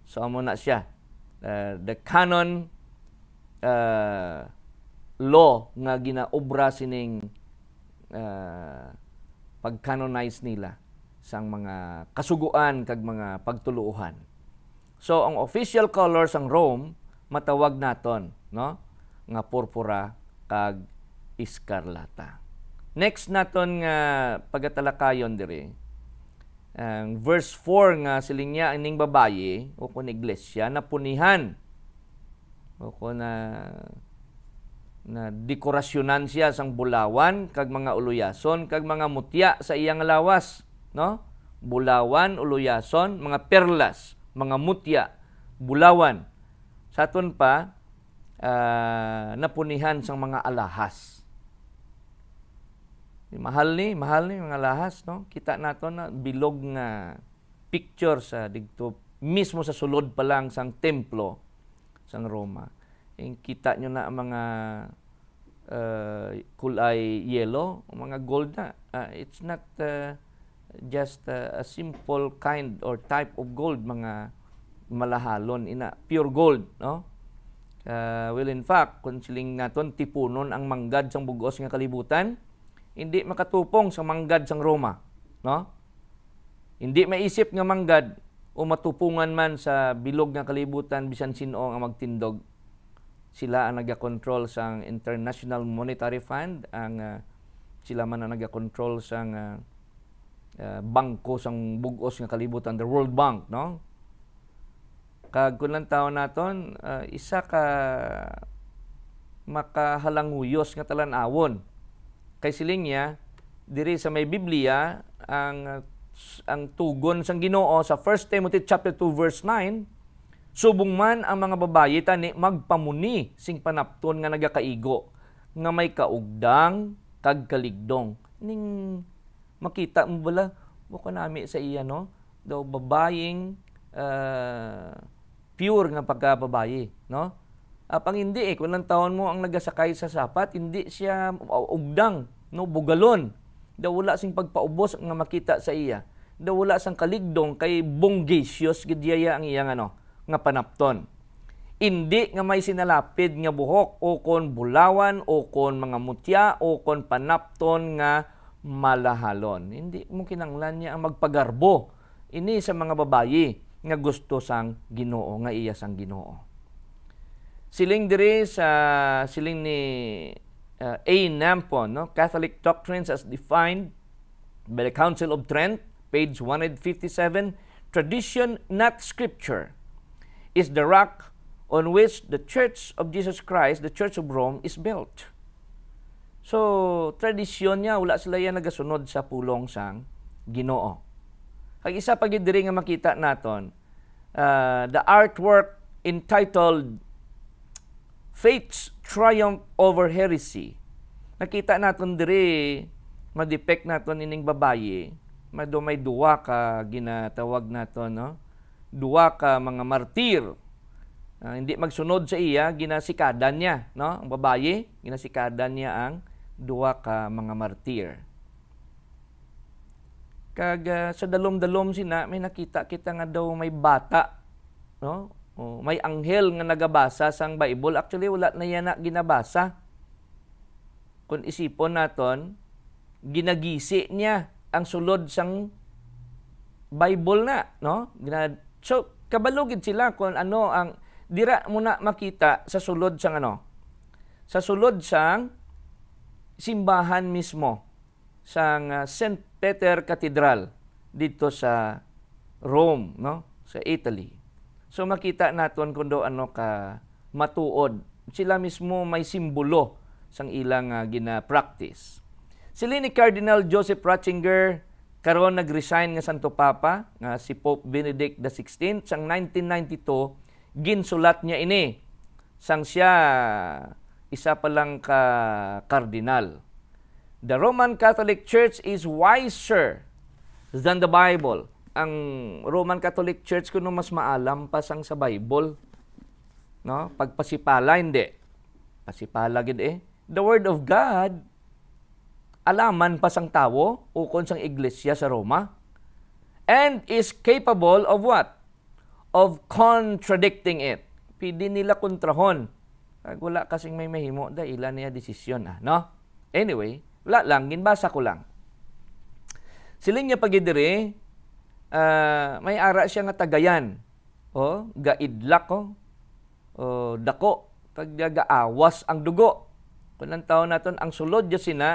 So amo na siya. Uh, the canon uh, law nga ginaobra sining uh, pag-canonize nila sang mga kasuguan kag mga pagtuluuhan. So ang official colors ang Rome matawag naton, no? Nga purpura kag iskarlata. Next naton nga pagatalakayon diri ang verse 4 nga silinya ining babaye o kun iglesia na punihan o kun na na dekorasyonan siya sang bulawan kag mga uluyason kag mga mutya sa iyang lawas no bulawan uluyason mga perlas mga mutya bulawan sa aton pa uh, napunihan sang mga alahas Mahal ni, mahal ni mga lahas, no? Kita nato na bilog nga picture sa digto mismo sa sulod pa lang sang templo sang Roma. Yung kita nyo na ang mga uh, kulay yellow, mga gold na. Uh, it's not uh, just uh, a simple kind or type of gold mga malahalon ina pure gold no uh, well in fact kung siling naton tipunon ang manggad sang bugos nga kalibutan hindi makatupong sa manggad sang Roma. No? Hindi maisip nga manggad o matupungan man sa bilog nga kalibutan bisan sino ang magtindog. Sila ang nagakontrol sa International Monetary Fund, ang uh, sila man ang nagakontrol sa uh, ah, uh, ah, bangko sang bugos nga kalibutan, the World Bank, no? Kag kun lang taon naton, uh, isa ka makahalanguyos nga talan-awon kay Silingya diri sa may Biblia ang ang tugon sang Ginoo sa 1 Timothy chapter 2 verse 9 subong man ang mga babayi tani magpamuni sing panapton nga nagakaigo nga may kaugdang kag kaligdong ning makita mo bala mo ko nami sa iya no daw babaying uh, ah, pure nga pagka pagkababayi no apang ah, pang hindi eh kung taon mo ang nagasakay sa sapat hindi siya ah, ugdang no bugalon daw wala sing pagpaubos nga makita sa iya daw wala sang kaligdong kay bonggacious gid ang iyang ano nga panapton indi nga may sinalapid nga buhok o kon bulawan o kon mga mutya o kon panapton nga malahalon hindi mo kinanglan niya ang magpagarbo ini sa mga babayi nga gusto sang Ginoo nga iya sang Ginoo siling diri sa siling ni uh, A. Nampon, no? Catholic Doctrines as Defined by the Council of Trent, page 157, tradition, not scripture, is the rock on which the Church of Jesus Christ, the Church of Rome, is built. So, tradisyon niya, wala sila yan nagasunod sa pulong sang ginoo. Ang isa pagidiri nga makita naton, uh, the artwork entitled faith's triumph over heresy. Nakita naton dire madepect naton ining babaye, may duwa ka ginatawag naton no. Duwa ka mga martir. Uh, hindi magsunod sa iya, ginasikadan niya, no? Ang babaye, ginasikadan niya ang duwa ka mga martir. Kag uh, sa dalom-dalom sina may nakita kita nga daw may bata, no? Oh, may anghel nga nagabasa sang Bible. Actually, wala na yan na ginabasa. Kung isipon naton, ginagisi niya ang sulod sang Bible na, no? So, kabalugid sila kung ano ang dira mo na makita sa sulod sang ano? Sa sulod sang simbahan mismo sang ah, St. Peter Cathedral dito sa Rome, no? Sa Italy. So makita naton kung do ano ka matuod. Sila mismo may simbolo sang ilang uh, gina-practice. Sila ni Cardinal Joseph Ratzinger karon nagresign nga Santo Papa nga si Pope Benedict XVI sang 1992 ginsulat niya ini sang siya isa pa lang ka cardinal. The Roman Catholic Church is wiser than the Bible ang Roman Catholic Church kuno mas maalam pa sang sa Bible. No? Pagpasipala hindi. Pasipala gid eh. The word of God alaman sang tawo ukon sang iglesia sa Roma and is capable of what? Of contradicting it. Pidi nila kontrahon. wala kasing may mahimo ila niya desisyon ah, no? Anyway, wala lang ginbasa ko lang. Sila niya pagidire uh, may ara siya nga tagayan. O, gaidlak ko. O, dako. Taggagaawas ang dugo. ang taon naton ang sulod niya sina,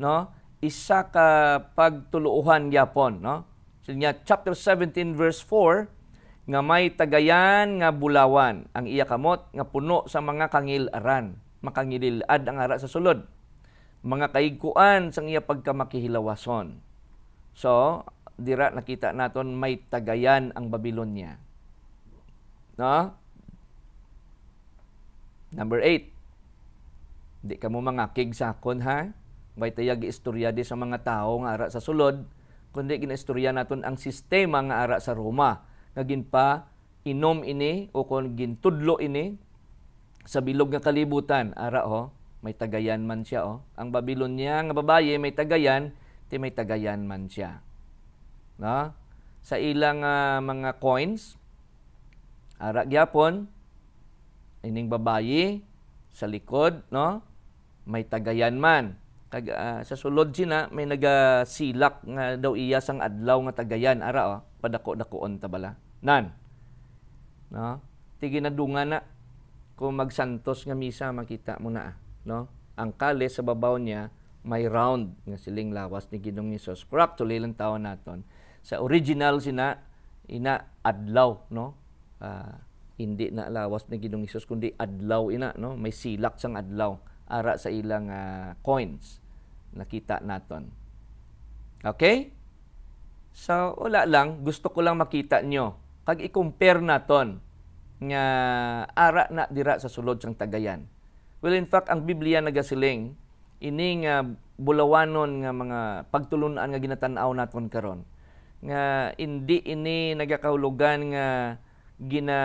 no? Isa ka pagtuluuhan yapon, no? Sinya chapter 17 verse 4 nga may tagayan nga bulawan ang iya kamot nga puno sa mga kangilaran makangililad ang ara sa sulod mga kaigkuan sang iya pagkamakihilawason so dira nakita naton may tagayan ang Babylonia. No? Number 8. Di ka mo mga kigsakon ha. May tayag istorya di sa mga tao nga ara sa sulod, kundi ginistorya naton ang sistema nga ara sa Roma nga ginpa inom ini o kon gintudlo ini sa bilog nga kalibutan ara ho oh, may tagayan man siya oh ang Babylonia nga babaye may tagayan ti may tagayan man siya na sa ilang uh, mga coins ara gyapon ining babayi sa likod no may tagayan man kag uh, ah, sa sulod sina may nagasilak nga daw iya sang adlaw nga tagayan ara oh padako-dakoon ta bala nan no tiginadungan na kung magsantos nga misa makita mo na no ang kale sa babaw niya may round nga siling lawas ni Ginoong Hesus. Correct, tulilang taon naton sa original sina ina adlaw no uh, hindi na lawas ni Ginoong Hesus kundi adlaw ina no may silak sang adlaw ara sa ilang uh, coins nakita naton okay so wala lang gusto ko lang makita nyo kag i-compare naton nga ara na dira sa sulod sang tagayan well in fact ang Biblia nagasiling ining uh, bulawanon nga mga pagtulunan nga ginatan-aw naton karon nga indi ini nagakahulugan nga gina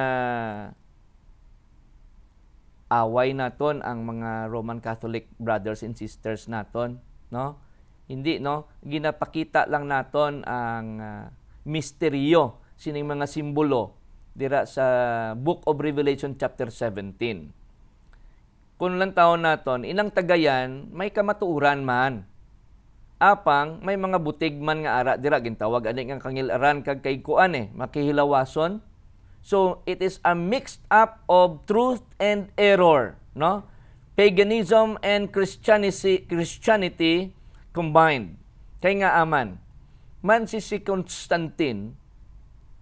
away naton ang mga Roman Catholic brothers and sisters naton, no? Hindi no, ginapakita lang naton ang uh, misteryo sining mga simbolo dira sa Book of Revelation chapter 17. Kun lang taon naton, inang tagayan may kamatuuran man apang may mga butig man nga ara dira gintawag ani nga kangilaran kag kay kuan eh makihilawason so it is a mixed up of truth and error no paganism and christianity christianity combined kay nga aman man si si Constantine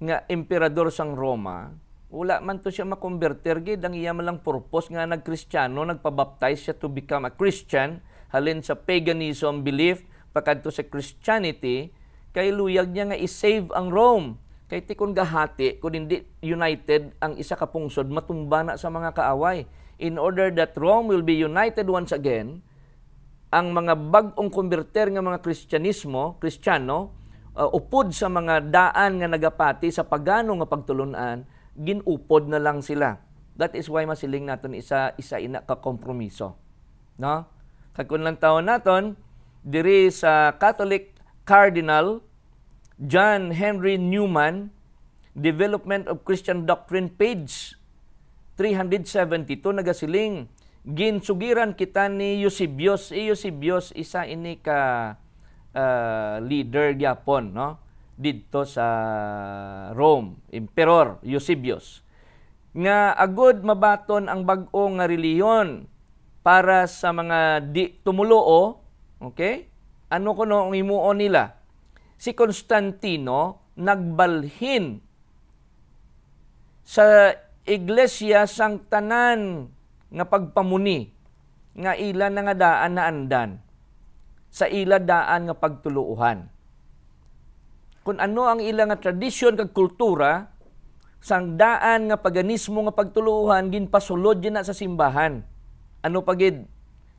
nga emperador sang Roma wala man to siya makonverter gid ang iya man lang purpose nga nagkristiyano nagpabaptize siya to become a Christian halin sa paganism belief pagkadto sa Christianity kay luyag niya nga i-save ang Rome kay tikon gahati kun hindi united ang isa ka pungsod matumba na sa mga kaaway in order that Rome will be united once again ang mga bag-ong konverter nga mga Kristyanismo, Kristiyano, uh, upod sa mga daan nga nagapati sa pagano nga pagtulunan, ginupod na lang sila. That is why masiling naton isa isa ina ka kompromiso. No? Kag kun lang taon naton, diri sa Catholic Cardinal John Henry Newman Development of Christian Doctrine page 372 nagasiling ginsugiran kita ni Eusebius e Eusebius isa ini ka uh, leader gyapon no didto sa Rome Emperor Eusebius nga agod mabaton ang bag-o nga reliyon para sa mga di tumuloo Okay? Ano kuno ang imuon nila? Si Constantino nagbalhin sa iglesia sang tanan nga pagpamuni nga ila na nga daan na andan sa ila daan nga pagtuluuhan. Kung ano ang ila nga tradisyon kag kultura sang daan nga paganismo nga pagtuluuhan ginpasulod na sa simbahan. Ano pagid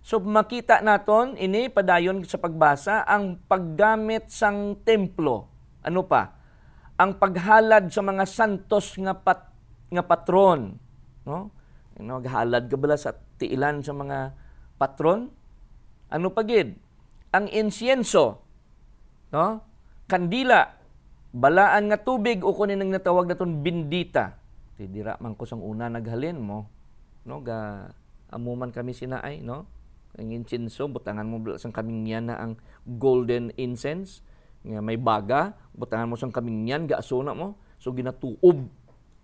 So makita naton ini padayon sa pagbasa ang paggamit sang templo. Ano pa? Ang paghalad sa mga santos nga pat, nga patron, no? Naghalad ka bala sa tiilan sa mga patron? Ano pa gid? Ang insienso, no? Kandila, balaan nga tubig o kunin ang natawag naton bindita. Tidira man ko sang una naghalin mo, no? Ga amuman kami sinaay, no? ang insinso, butangan mo sang kamingyan na ang golden incense, nga may baga, butangan mo sang kamingyan, gaasuna mo, so ginatuob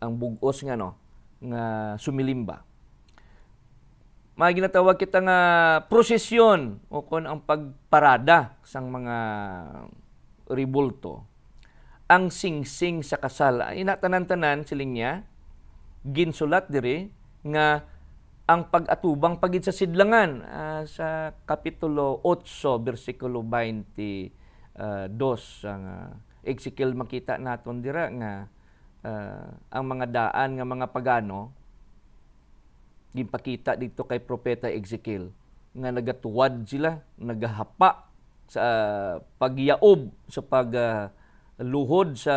ang bugos nga no, nga sumilimba. Mga ginatawag kita nga prosesyon o kon ang pagparada sang mga ribulto. Ang singsing -sing sa kasal, inatanan-tanan siling niya, ginsulat diri nga ang pag-atubang pagid sa sidlangan uh, sa kapitulo 8 bersikulo 22 ang uh, ah, exikil makita naton dira nga uh, ang mga daan nga mga pagano gipakita dito kay propeta Ezekiel nga nagatuwad sila nagahapa sa pagyaob sa pagluhod uh, sa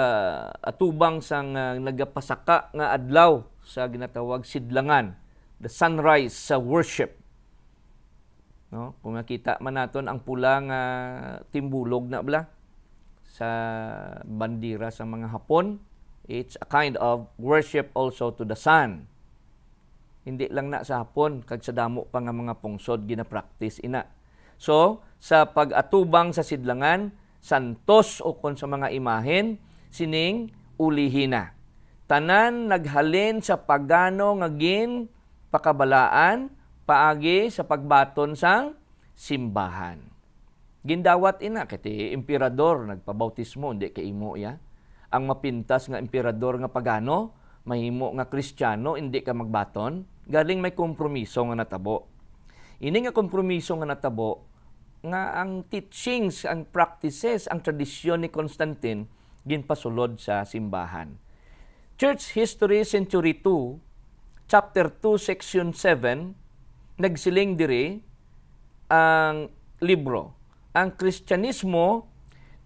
atubang sang uh, nagapasaka nga adlaw sa ginatawag sidlangan the sunrise sa worship. No? Kung nakita man naton ang pulang nga ah, timbulog na bla sa bandira sa mga Hapon, it's a kind of worship also to the sun. Hindi lang na sa Hapon kag sa damo pa nga mga pungsod gina ina. So, sa pag-atubang sa sidlangan, santos o kon sa mga imahen, sining ulihina. Tanan naghalin sa pagano nga gin pakabalaan, paagi sa pagbaton sang simbahan. Gindawat ina kiti emperador nagpabautismo hindi kay imo ya. Ang mapintas nga emperador nga pagano, mahimo nga Kristiyano hindi ka magbaton, galing may kompromiso nga natabo. Ini nga kompromiso nga natabo nga ang teachings, ang practices, ang tradisyon ni Constantine ginpasulod sa simbahan. Church History Century 2 chapter 2 section 7 nagsiling diri ang libro. Ang Kristyanismo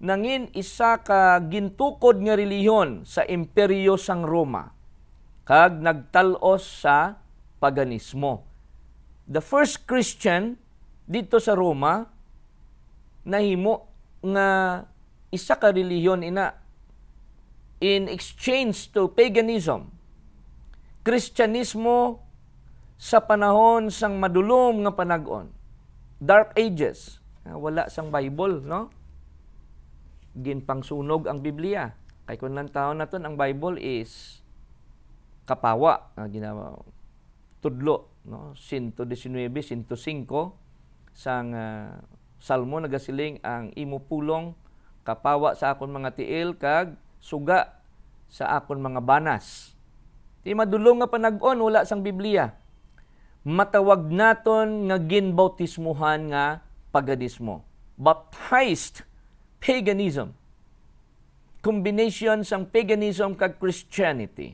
nangin isa ka gintukod nga relihiyon sa imperyo sang Roma kag nagtalos sa paganismo. The first Christian dito sa Roma nahimo nga isa ka relihiyon ina in exchange to paganism Kristyanismo sa panahon sang madulom nga panag-on. Dark Ages. Ah, wala sang Bible, no? Ginpangsunog ang Biblia. Kay kung lang taon naton ang Bible is kapawa na ginawa tudlo no 119 105 sang uh, salmo nagasiling ang imo pulong kapawa sa akon mga tiil kag suga sa akon mga banas Ti madulong nga panag-on wala sang Biblia. Matawag naton nga ginbautismuhan nga paganismo. Baptized paganism. Combination sang paganism kag Christianity.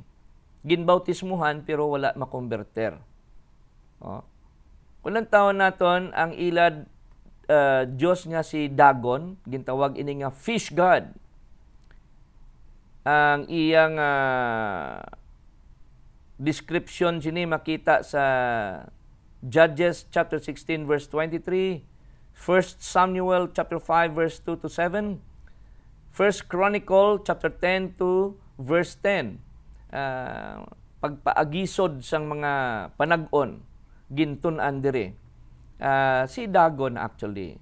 Ginbautismuhan pero wala makonverter. Oh. Kulang taon naton ang ilad uh, Diyos nga si Dagon, gintawag ini nga fish god. Ang iyang uh, description sini makita sa Judges chapter 16 verse 23, 1 Samuel chapter 5 verse 2 to 7, 1 Chronicle chapter 10 to verse 10. Uh, ah, pagpaagisod sang mga panag-on gintun-an dire. Uh, ah, si Dagon actually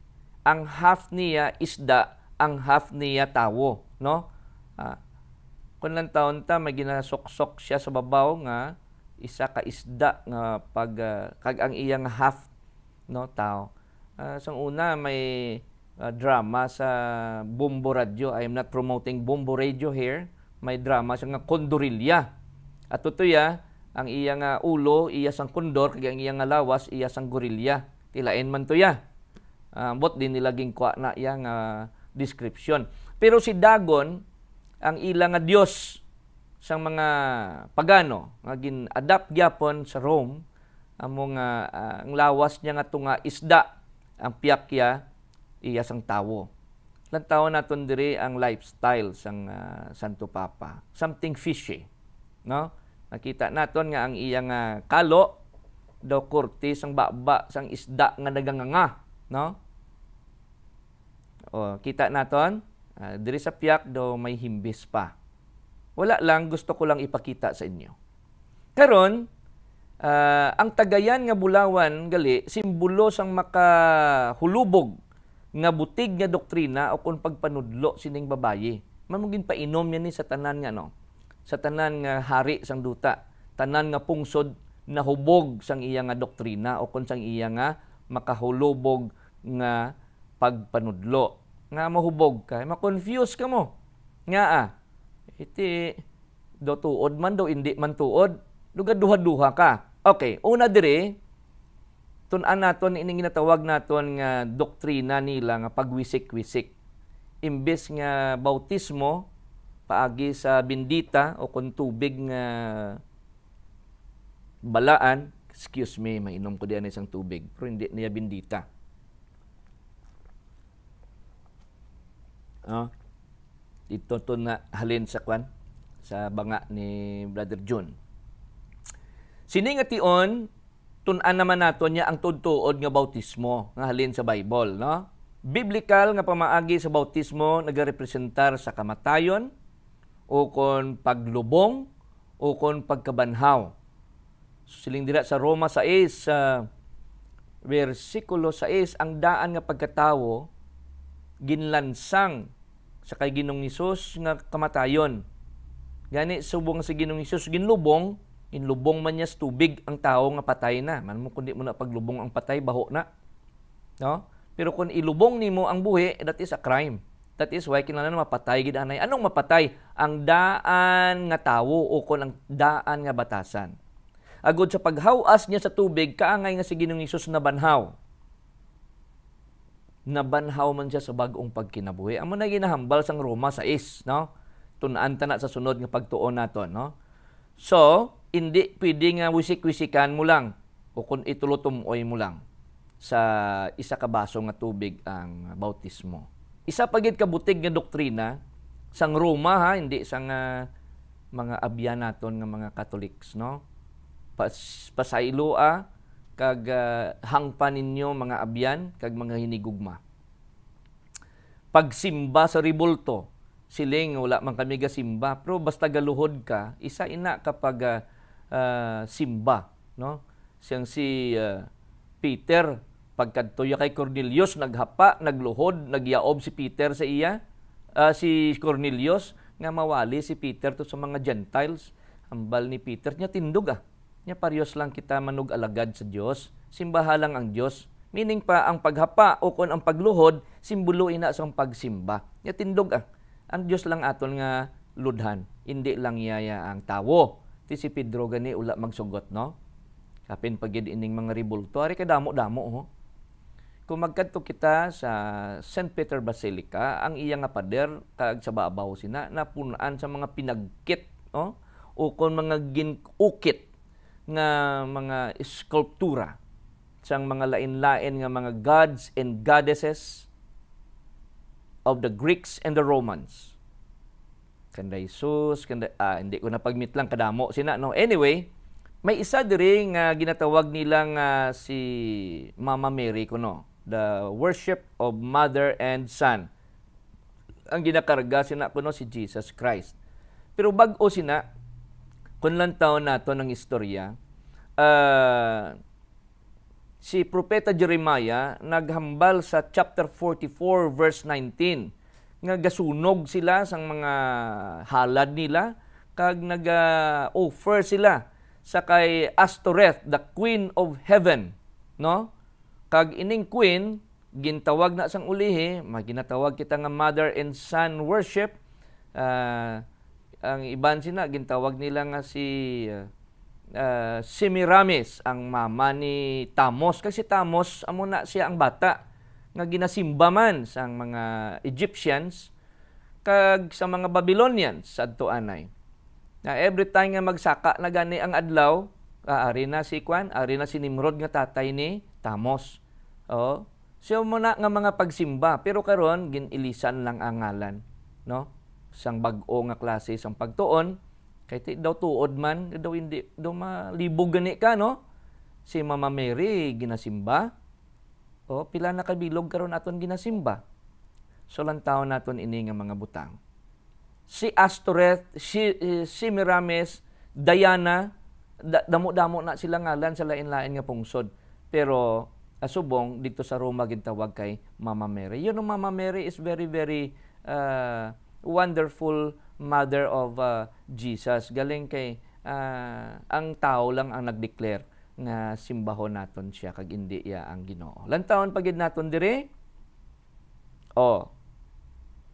ang half niya isda, ang half niya tawo, no? Uh, kun lang taon ta may ginasuksok siya sa babaw nga isa ka isda nga pag uh, kag ang iyang half no tao. Uh, sang una may uh, drama sa Bombo Radio. I am not promoting Bombo Radio here. May drama siya nga Kondorilya. At totoo ya, ang iyang nga ulo iya sang kondor kag ang iyang lawas iya sang gorilya. Tilain man tuya. Uh, bot din nilaging kwa na iya nga uh, description. Pero si Dagon ang ila nga Diyos sa mga pagano nga gin-adapt gyapon sa Rome amo nga uh, ah, ang lawas niya nga tunga isda ang piyakya iya sang tawo. Lang tawo naton diri ang lifestyle sang uh, Santo Papa. Something fishy, no? Nakita naton nga ang iyang uh, kalo daw kurti sang baba sang isda nga naganganga, no? O, kita naton Uh, diri sa piyak do may himbis pa. Wala lang, gusto ko lang ipakita sa inyo. Karon, uh, ang tagayan nga bulawan gali simbolo sang makahulubog nga butig nga doktrina o kung pagpanudlo sining babayi. Mamugin painom yan ni sa tanan nga no. Sa tanan nga hari sang duta, tanan nga pungsod na hubog sang iya nga doktrina o kung sang iya nga makahulubog nga pagpanudlo nga mahubog ka, eh, ma-confuse ka mo. Nga ah, iti do tuod man do hindi man tuod, lugar duha-duha ka. Okay, una dire, tunan naton ini ginatawag naton nga doktrina nila nga pagwisik-wisik. Imbes nga bautismo paagi sa bindita o kun tubig nga balaan, excuse me, mainom ko diyan isang tubig, pero hindi niya bindita no? Ito to na halin sa kwan sa banga ni Brother John. June. Siningation tunan naman nato niya ang tudtuod nga bautismo nga halin sa Bible, no? Biblical nga pamaagi sa bautismo nagarepresentar sa kamatayon o kon paglubong o kon pagkabanhaw. Siling dira sa Roma 6 uh, versikulo 6 ang daan nga pagkatawo ginlansang sa kay Ginong Hesus nga kamatayon. Gani subong sa si Ginong Hesus ginlubong, ginlubong man niya sa tubig ang tao nga patay na. Man mo kundi mo na paglubong ang patay baho na. No? Pero kung ilubong nimo ang buhi, eh, that is a crime. That is why kinahanglan mapatay gid anay. Anong mapatay? Ang daan nga tawo o kon ang daan nga batasan. Agod sa paghawas niya sa tubig, kaangay nga si Ginong Hesus na banhaw nabanhaw man siya sa bagong pagkinabuhi. Amo na ginahambal sang Roma sa is, no? Tunaan ta na sa sunod nga pagtuon naton, no? So, hindi pwede nga wisik-wisikan mo lang o kung itulutumoy mo lang sa isa ka baso nga tubig ang bautismo. Isa pagid kabutig nga doktrina sang Roma ha, hindi sang uh, mga abya naton nga mga Catholics, no? Pas, pasailoa kag uh, hangpan ninyo mga abyan kag mga hinigugma. Pagsimba sa ribulto, siling wala man kami ga simba, pero basta galuhod ka, isa ina kapag uh, ah, uh, ah, simba, no? Siyang si uh, Peter pagkadtoya kay Cornelius naghapa, nagluhod, nagyaob si Peter sa iya, uh, si Cornelius nga mawali si Peter to sa mga Gentiles. Ambal ni Peter niya tindog ah Nya pariyos lang kita manug alagad sa Dios, simbaha lang ang Dios. Meaning pa ang paghapa o kon ang pagluhod simbolo ina sa pagsimba. Nya tindog ah. Ang Dios lang aton nga ludhan, indi lang yaya ang tawo. Ti si Pedro gani ula magsugot no. Kapin pagid ining mga ribulto ari kadamo-damo oh. Kung magkadto kita sa St. Peter Basilica, ang iya nga pader kag sa babaw sina napunaan sa mga pinagkit, no? O kon mga ginukit nga mga skulptura sang mga lain-lain nga mga gods and goddesses of the Greeks and the Romans. Kanda Jesus, kanda, ah, hindi ko napagmit lang kadamo sina. No? Anyway, may isa diri nga uh, ginatawag nilang uh, si Mama Mary kuno, the worship of mother and son. Ang ginakarga sina kuno si Jesus Christ. Pero bago sina kunlang taon nato ng istorya, uh, si Propeta Jeremiah naghambal sa chapter 44 verse 19 nga gasunog sila sa mga halad nila kag nag-offer sila sa kay Astoreth, the Queen of Heaven, no? Kag ining queen gintawag na sang ulihi, maginatawag kita nga mother and son worship, uh, ang iban na gintawag nila nga si uh, ah, uh, ah, Semiramis ang mama ni Tamos kasi Tamos amo na siya ang bata nga ginasimba man sa mga Egyptians kag sa mga Babylonians adto anay. Na every time nga magsaka na gani ang adlaw, ah, ari na si Kwan, ari na si Nimrod nga tatay ni Tamos. Oh, siya mo na nga mga pagsimba pero karon ginilisan lang ang ngalan, no? sang bag-o nga klase sang pagtuon kay ti daw tuod man daw hindi daw malibog gani ka no si Mama Mary ginasimba o pila na kabilog karon aton ginasimba so lang taon naton ini nga mga butang si Astoreth si uh, si Miramis Diana da, damo-damo na sila ngalan sa lain-lain nga pungsod pero asubong dito sa Roma gintawag kay Mama Mary yun know, Mama Mary is very very uh, wonderful mother of uh, Jesus. Galing kay uh, ang tao lang ang nagdeclare na simbahon naton siya kag indi ya ang Ginoo. Lantaon pagid naton dire. Oh.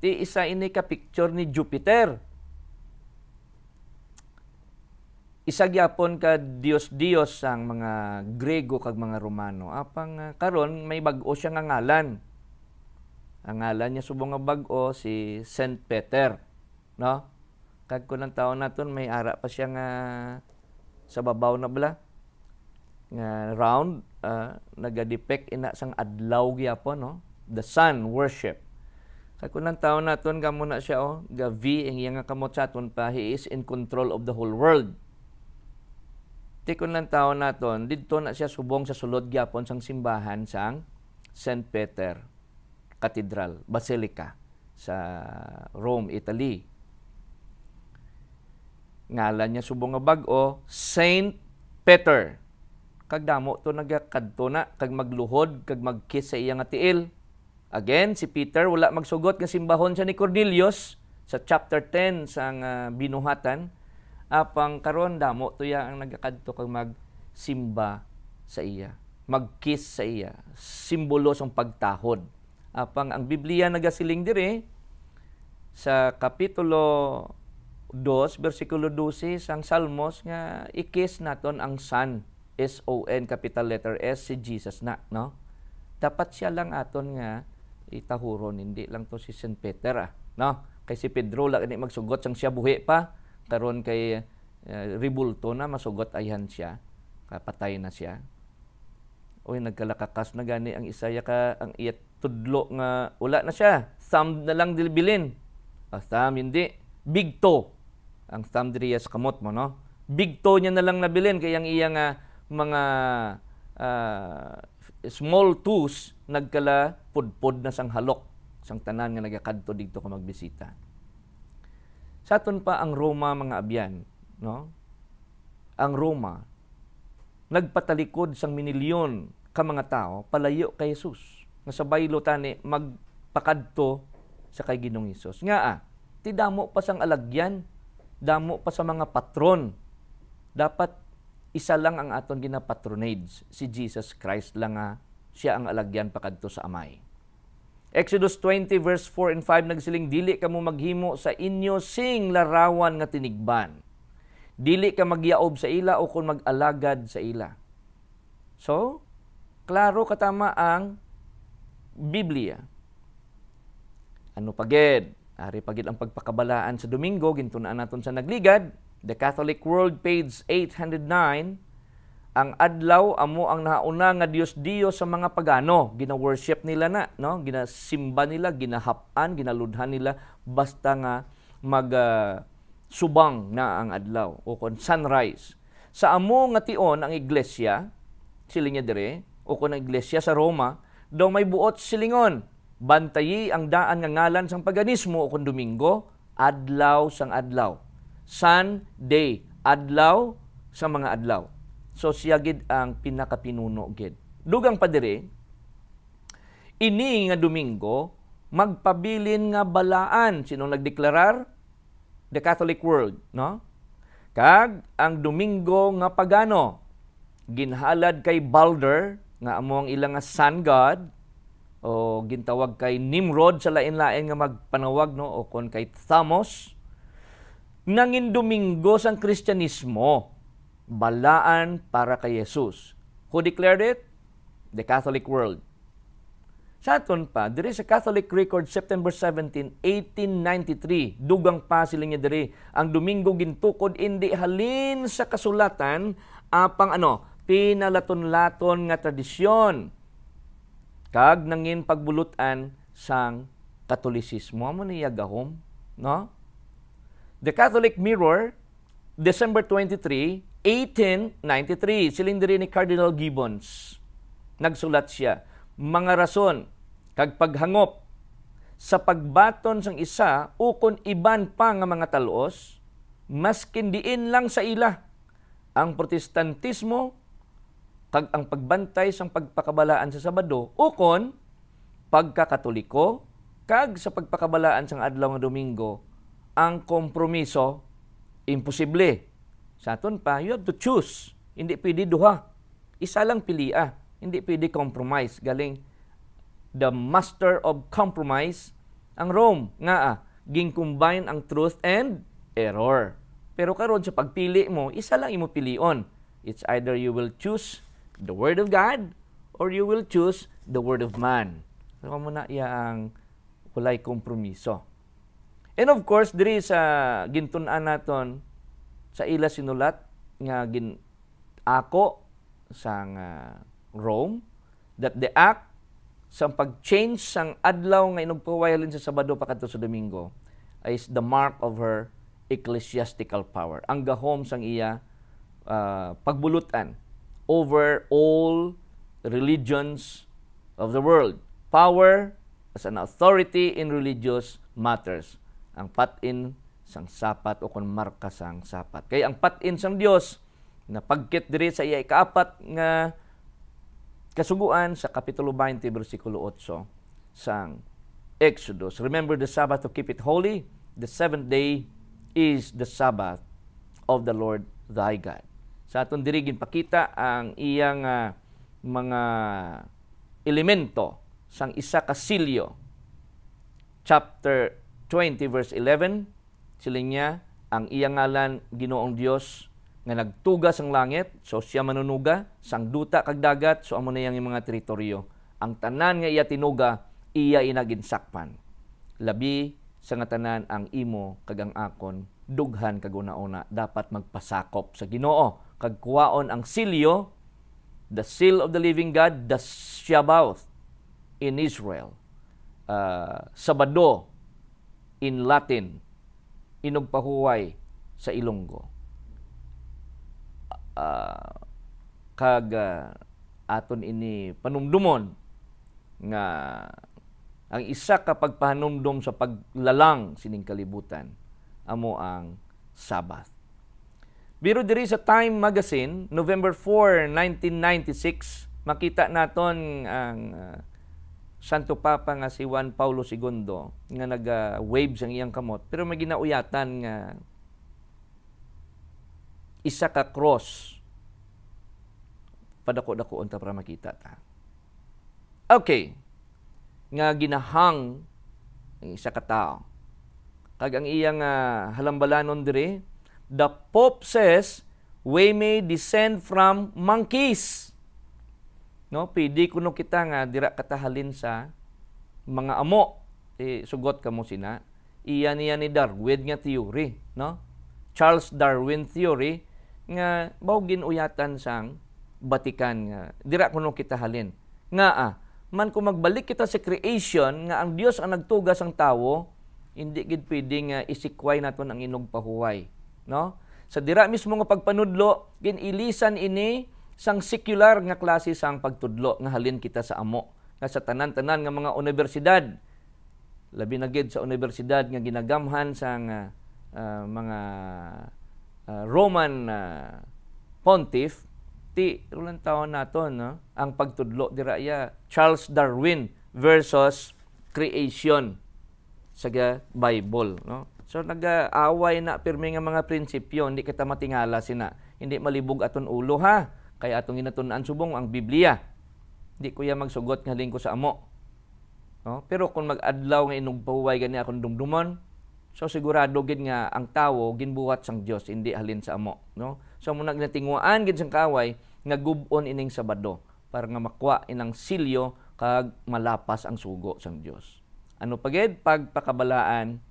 Ti isa ini ka picture ni Jupiter. Isa gyapon ka Dios Dios ang mga Grego kag mga Romano. Apang uh, karon may bag-o siya nga ngalan ang ngalan niya subong nga bag-o si St. Peter, no? Kag kunang taon naton may ara pa siya nga sa babaw na bala nga round uh, ah, nagadepek ina sang adlaw gyapon no the sun worship kag kunang taon naton gamo na siya oh ga V ang iya nga kamot sa aton pa he is in control of the whole world tikon lang taon naton didto na siya subong sa sulod gyapon sang simbahan sang St. Peter Cathedral, Basilica sa Rome, Italy. Ngalan niya subong nga bag-o, Saint Peter. Kag damo to nagakadto na kag magluhod kag magkiss sa iya nga tiil. Again, si Peter wala magsugot nga simbahon siya ni Cornelius sa chapter 10 sang uh, binuhatan apang karon damo tuya ang nagakadto kag magsimba sa iya magkiss sa iya simbolo sang pagtahod apang ang Biblia nagasiling dire sa kapitulo 2 bersikulo 12 sang Salmos nga ikis naton ang Son S O N capital letter S si Jesus na no dapat siya lang aton nga itahuron hindi lang to si St. Peter ah, no kay si Pedro lang ini magsugot sang siya buhi pa karon kay uh, ribulto na masugot ayhan siya kapatay na siya oy nagkalakakas na gani ang Isaya ka ang iyat tudlo nga wala na siya. Sam na lang dilbilin. Ah, sam hindi. Big toe. Ang sam diriya kamot mo, no? Big toe niya na lang nabilin kay ang iyang nga mga uh, small tools nagkala pudpod na sang halok sang tanan nga nagakadto didto ka magbisita. Sa aton pa ang Roma mga abyan, no? Ang Roma nagpatalikod sang minilyon ka mga tao palayo kay Jesus nga sabay lutani magpakadto sa kay Ginoong Hesus. Nga ah, ti pa sang alagyan, damo pa sa mga patron. Dapat isa lang ang aton ginapatronage, si Jesus Christ lang nga ah, siya ang alagyan pakadto sa amay. Exodus 20 verse 4 and 5 nagsiling dili ka mo maghimo sa inyo sing larawan nga tinigban. Dili ka magyaob sa ila o kun magalagad sa ila. So, klaro katama ang Biblia. Ano pagid? Ari pagid ang pagpakabalaan sa Domingo, gintunaan naton sa nagligad, The Catholic World page 809, ang adlaw amo ang nauna nga Dios Dio sa mga pagano gina-worship nila na no ginasimba nila ginahapan ginaludhan nila basta nga mag uh, subang na ang adlaw o kon sunrise sa amo nga tion ang iglesia sila niya dire o kon ang iglesia sa Roma daw may buot silingon. Bantayi ang daan nga ngalan sang paganismo o Domingo, adlaw sang adlaw. Sunday, adlaw sa mga adlaw. So siya gid ang pinakapinuno gid. Dugang padire, ini nga Domingo, magpabilin nga balaan. Sino nagdeklarar? The Catholic world, no? Kag ang Domingo nga pagano, ginhalad kay Balder, nga amo ang ilang nga sun god o gintawag kay Nimrod sa lain-lain nga magpanawag no o kon kay Thamos nangin Domingo sang Kristyanismo balaan para kay Jesus. Who declared it? The Catholic world. Sa aton pa, diri sa Catholic record September 17, 1893, dugang pa sila niya diri ang Domingo gintukod indi halin sa kasulatan apang ano, pinalaton-laton nga tradisyon kag nangin pagbulutan sang Katolisismo amo niya gahom, no? The Catholic Mirror, December 23, 1893, silindiri ni Cardinal Gibbons. Nagsulat siya, mga rason kag paghangop sa pagbaton sang isa ukon iban pa nga mga talos maskin diin lang sa ila ang protestantismo tag ang pagbantay sang pagpakabalaan sa Sabado ukon kon pagkakatoliko kag sa pagpakabalaan sang adlaw nga Domingo ang kompromiso imposible. Sa aton pa, you have to choose. Hindi pwede duha. Isa lang pilia. Hindi pwede compromise. Galing the master of compromise ang Rome nga ah, combine ang truth and error. Pero karon sa pagpili mo, isa lang imo pilion. It's either you will choose the Word of God or you will choose the Word of man. So, kamo na ang walay kompromiso. And of course, there is a gintun-an naton sa ila sinulat nga gin ako sang uh, Rome that the act sang pag-change sang adlaw nga inugpawayalin sa Sabado pakadto sa Domingo is the mark of her ecclesiastical power. Ang gahom sang iya uh, pagbulutan over all religions of the world. Power as an authority in religious matters. Ang patin sang sapat o kon marka sang sapat. Kay ang patin sang Dios na pagkit diri sa iya ikaapat nga kasuguan sa kapitulo 20 bersikulo 8 sang Exodus. Remember the Sabbath to keep it holy. The seventh day is the Sabbath of the Lord thy God sa aton diri ginpakita ang iyang uh, mga elemento sang isa ka silyo. Chapter 20 verse 11 sila niya ang iyang ngalan Ginoong Dios nga nagtuga sang langit so siya manunuga sang duta kag dagat so amo na yang mga teritoryo ang tanan nga iya tinuga iya inaginsakpan labi sa nga tanan ang imo kag ang akon dughan kag una-una dapat magpasakop sa Ginoo kag kuwaon ang silyo, the seal of the living God, the Shabbat in Israel. Uh, Sabado in Latin, inog sa Ilunggo. Uh, ah, kag uh, aton ini panumdumon nga ang isa ka pagpahanumdum sa paglalang sining kalibutan amo ang Sabbath. Biro diri sa Time Magazine, November 4, 1996, makita naton ang uh, Santo Papa nga si Juan Paulo II nga naga-wave sang iyang kamot pero may ginauyatan nga isa ka cross padako-dako unta para makita ta. Okay. Nga ginahang ang isa ka tao. Kag ang iyang uh, halambalanon dire the Pope says, we may descend from monkeys. No, pidi kuno kita nga dira katahalin sa mga amo. E, sugot ka mo sina. Iyan niya ni Darwin nga theory, no? Charles Darwin theory nga baw ginuyatan sang Batikan nga dira kuno kita halin. Nga ah, man ko magbalik kita sa creation nga ang Dios ang nagtugas ang tawo, hindi gid pwede nga isikway naton ang inog pahuway no? Sa dira mismo nga pagpanudlo, gin ilisan ini sang secular nga klase sang pagtudlo nga halin kita sa amo nga sa tanan-tanan nga mga unibersidad labi na gid sa unibersidad nga ginagamhan sang uh, ah, mga uh, Roman uh, pontiff ti ulang taon naton no ang pagtudlo dira ya Charles Darwin versus creation sa Bible no So nag-aaway na pirmi nga mga prinsipyo, hindi kita matingala sina. Hindi malibog aton ulo ha. Kaya atong ginatunan subong ang Biblia. Hindi kuya magsugot nga ko sa amo. No? Pero kung mag-adlaw nga inugpahuway gani akong dumdumon, so sigurado gid nga ang tawo ginbuhat sang Dios hindi halin sa amo, no? So mo nagnatinguan gid sang kaway nga gubon ining Sabado para nga makwa inang silyo kag malapas ang sugo sang Dios. Ano pa gid pagpakabalaan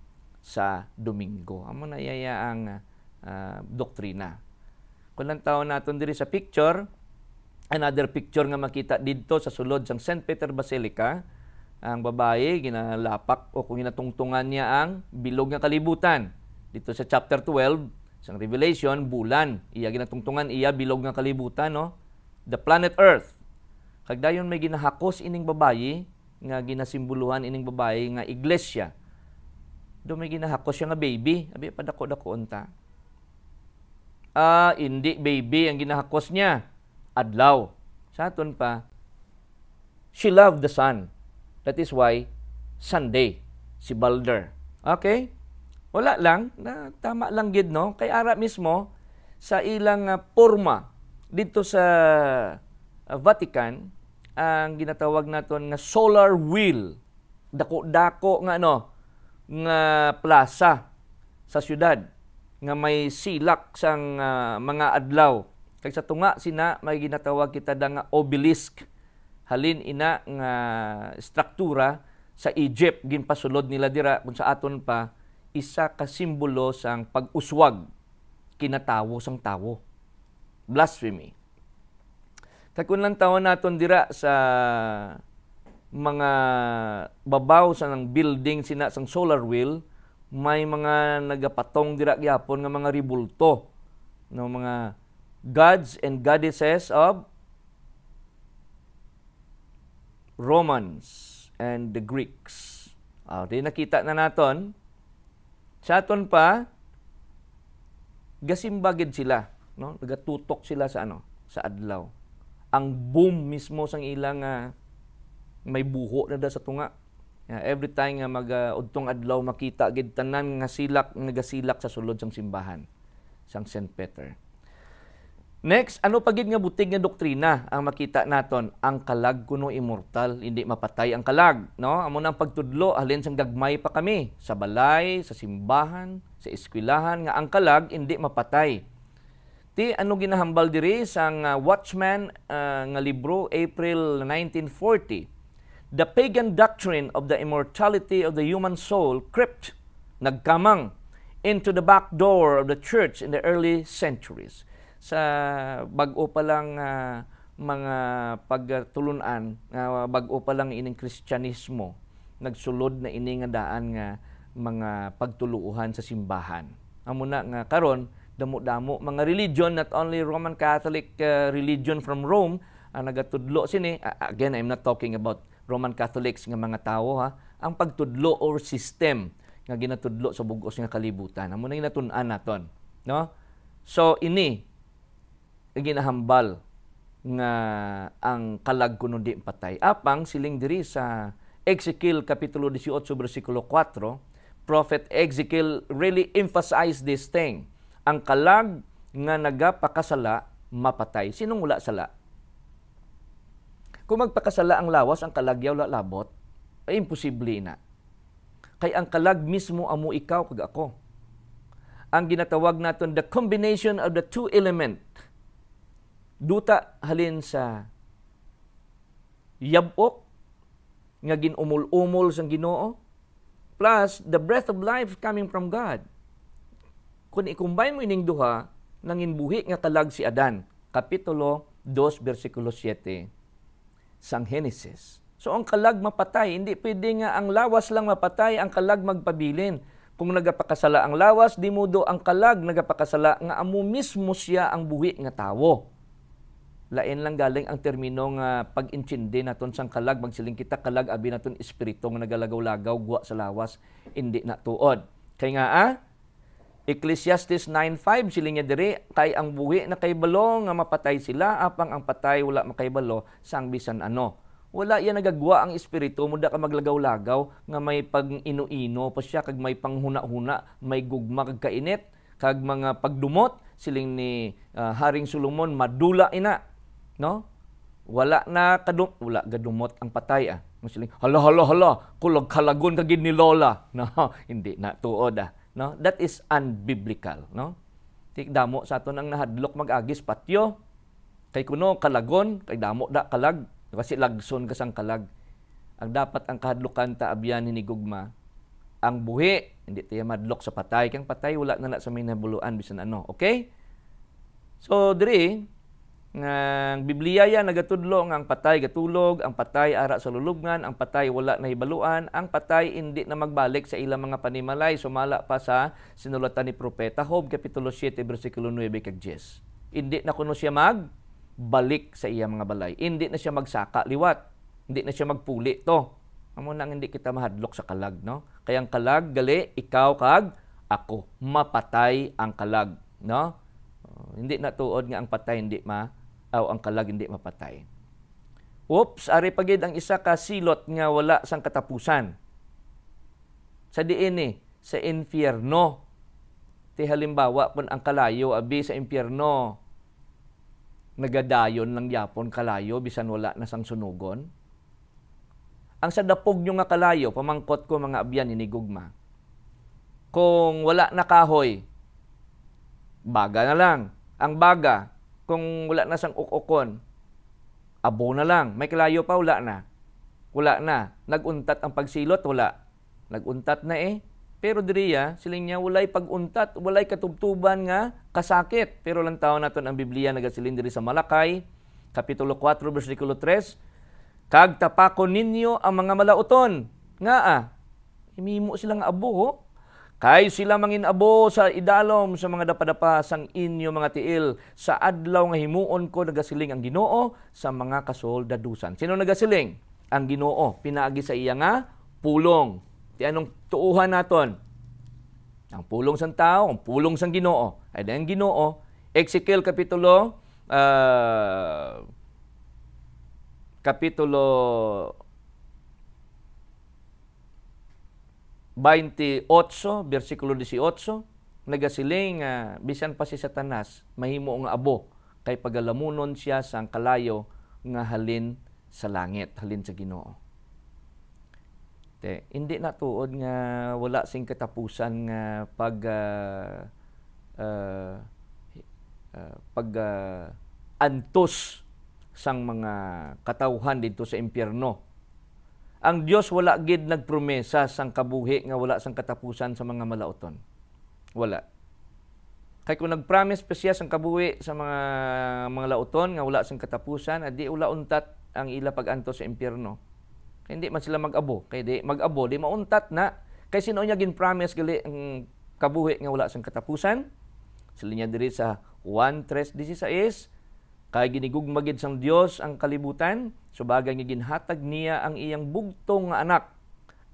sa Domingo. Amo na ang uh, doktrina. Kung lang taon naton diri sa picture, another picture nga makita dito sa sulod sang St. Peter Basilica, ang babae ginalapak o kung ginatungtungan niya ang bilog nga kalibutan. Dito sa chapter 12, sang Revelation, bulan, iya ginatungtungan iya bilog nga kalibutan, no? The planet Earth. Kagdayon may ginahakos ining babae nga ginasimbuluhan ining babae nga iglesia do may ginahakos siya nga baby. Abi padako dako unta. Ah, hindi baby ang ginahakos niya. Adlaw. Sa aton pa, she loved the sun. That is why Sunday si Balder. Okay? Wala lang na tama lang gid no kay ara mismo sa ilang uh, ah, forma dito sa uh, Vatican ang ginatawag naton nga solar wheel dako-dako nga ano nga plaza sa syudad nga may silak sang uh, mga adlaw kag sa tunga sina may ginatawag kita nga obelisk halin ina nga struktura sa Egypt ginpasulod nila dira kun sa aton pa isa ka simbolo sang pag-uswag kinatawo sang tawo blasphemy kag kun lang tawon naton dira sa mga babaw sa nang building sina sang solar wheel may mga nagapatong dira gyapon nga mga ribulto no mga gods and goddesses of Romans and the Greeks. Ah, di nakita na naton. Sa aton pa gasimbagid sila, no? Nagatutok sila sa ano, sa adlaw. Ang boom mismo sang ilang uh, may buho na da sa tunga. Yeah, every time nga mag uh, udtong adlaw makita gid tanan nga silak nga gasilak sa sulod sang simbahan sang St. Peter. Next, ano pagid nga butig nga doktrina ang makita naton? Ang kalag kuno immortal, hindi mapatay ang kalag, no? Amo nang pagtudlo alin sang gagmay pa kami sa balay, sa simbahan, sa eskwelahan nga ang kalag hindi mapatay. Ti ano ginahambal diri sang uh, Watchman uh, nga libro April 1940 the pagan doctrine of the immortality of the human soul crept, nagkamang, into the back door of the church in the early centuries. Sa bago pa lang uh, mga pagtulunan, uh, bago pa lang ining Kristyanismo, nagsulod na ining daan nga mga pagtuluuhan sa simbahan. Amo na nga karon damo-damo mga religion not only Roman Catholic uh, religion from Rome ang uh, nagatudlo sini uh, again I'm not talking about Roman Catholics nga mga tawo ha ang pagtudlo or system nga ginatudlo sa bugos nga kalibutan amo na natun-an naton no so ini ginahambal nga ang kalag kuno di patay apang siling diri sa Ezekiel kapitulo 18 bersikulo 4 prophet Ezekiel really emphasized this thing ang kalag nga nagapakasala mapatay sinong wala sala kung magpakasala ang lawas, ang kalagyaw yaw lalabot, ay imposible na. Kay ang kalag mismo amo ikaw kag ako. Ang ginatawag naton the combination of the two element. Duta halin sa yabok nga ginumul-umul sang Ginoo plus the breath of life coming from God. Kung i-combine mo ining duha, nangin buhi nga kalag si Adan. Kapitulo 2, versikulo 7 sang Genesis. So ang kalag mapatay, hindi pwede nga ang lawas lang mapatay, ang kalag magpabilin. Kung nagapakasala ang lawas, di mudo ang kalag nagapakasala nga amo mismo siya ang buhi nga tawo. Lain lang galing ang termino nga pag naton sang kalag magsiling kita kalag abi naton espiritu nga nagalagaw-lagaw guwa sa lawas indi natuod. Kay nga ah, Ecclesiastes 9.5, sila niya diri, kay ang buhi na kay balo nga mapatay sila, apang ang patay wala makaybalo, sang bisan ano. Wala yan nagagwa ang espiritu, muda ka maglagaw-lagaw, nga may pag-ino-ino pa siya, kag may panghuna-huna, may gugma, kag kainit, kag mga pagdumot, siling ni uh, Haring Solomon, madula ina, no? Wala na kadum, wala gadumot ang patay ah. Siling, hala hala hala, kulag kalagon kagid ni Lola. No, hindi na tuod ah No? That is unbiblical. No? Tikdamo sa aton ang nahadlok magagis patyo, kay kuno kalagon, kay damo da kalag, kasi lagson kasang kalag. Ang dapat ang kahadlokan ta abyan ni gugma ang buhi, hindi tayo madlok sa patay. Kang patay, wala na na sa minabuluan bisan ano. Okay? So, dire nga Biblia ya nagatudlo nga ang patay gatulog, ang patay ara sa lulubngan, ang patay wala na hibaluan, ang patay indi na magbalik sa ilang mga panimalay sumala pa sa sinulatan ni propeta Hob, kapitulo 7 bersikulo 9 kag 10. Indi na kuno siya mag balik sa iya mga balay. Indi na siya magsaka liwat. Indi na siya magpuli to. Amo nang hindi kita mahadlok sa kalag no. Kaya ang kalag gali ikaw kag ako mapatay ang kalag no. Uh, hindi na tuod nga ang patay hindi ma aw ang kalag hindi mapatay. Oops, ari pagid ang isa ka silot nga wala sang katapusan. Sa diin eh, sa impyerno. Ti halimbawa pun ang kalayo abi sa impyerno. Nagadayon lang yapon kalayo bisan wala na sang sunugon. Ang sa dapog nyo nga kalayo, pamangkot ko mga abyan Gugma. Kung wala na kahoy, baga na lang. Ang baga, kung wala na sang ukokon, abo na lang. May kalayo pa, wala na. Wala na. Naguntat ang pagsilot, wala. Naguntat na eh. Pero diriya, siling niya walay paguntat, walay katubtuban nga kasakit. Pero lang tao naton ang Biblia nagasilin diri sa Malakay, Kapitulo 4, versikulo 3, Kag tapakon ninyo ang mga malauton. Nga ah, imimo silang abo oh. Kay sila abo sa idalom sa mga dapadapa sang inyo mga tiil sa adlaw nga himuon ko nagasiling ang Ginoo sa mga kasoldadusan. Sino nagasiling? Ang Ginoo pinaagi sa iya nga pulong. Ti anong tuuhan naton? Ang pulong sang tao, ang pulong sang Ginoo. Ay ang Ginoo, Ezekiel kapitulo uh, kapitulo 28, versikulo 18, nagasiling uh, bisan pa si Satanas, mahimo nga abo, kay pagalamunon siya sa ang kalayo nga halin sa langit, halin sa ginoo. Te, hindi na tuod nga wala sing katapusan nga pag uh, uh, uh, pag uh, antos sang mga katauhan dito sa impyerno ang Dios wala gid nagpromesa sang kabuhi nga wala sang katapusan sa mga malaoton. Wala. Kay kung nagpromise pa siya sang kabuhi sa mga mga laoton nga wala sang katapusan, adi ah, ula untat ang ila paganto sa impierno. Kay hindi man sila mag-abo, kay di mag-abo di mauntat na kay sino niya gin promise gali ang kabuhi nga wala sang katapusan. Sila niya diri sa 1:3 16 Kay ginigugmagid sang Dios ang kalibutan, subagay nga ginhatag niya ang iyang bugtong nga anak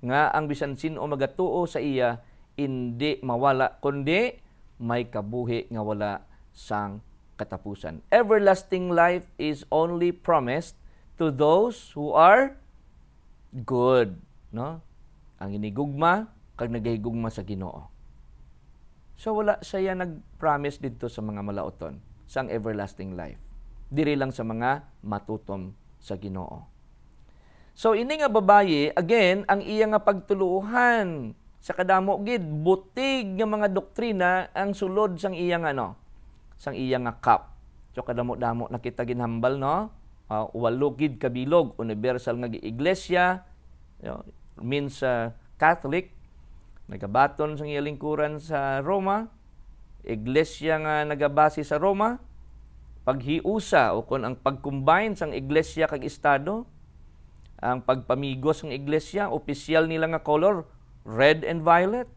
nga ang bisan o magatuo sa iya indi mawala kundi may kabuhi nga wala sang katapusan. Everlasting life is only promised to those who are good, no? Ang inigugma kag nagahigugma sa Ginoo. So wala siya nag-promise didto sa mga malaoton sang everlasting life diri lang sa mga matutom sa Ginoo. So ini nga babaye again ang iya nga pagtuluhan sa kadamo gid butig nga mga doktrina ang sulod sang iya ano sang iya nga cup. So kadamo-damo nakita ginhambal no. Uh, walo gid kabilog universal nga iglesia you know, means uh, Catholic nagabaton sang iya lingkuran sa Roma iglesia nga nagabase sa Roma paghiusa o kon ang pagcombine sang iglesia kag estado, ang pagpamigos sang iglesia, opisyal nila nga color red and violet.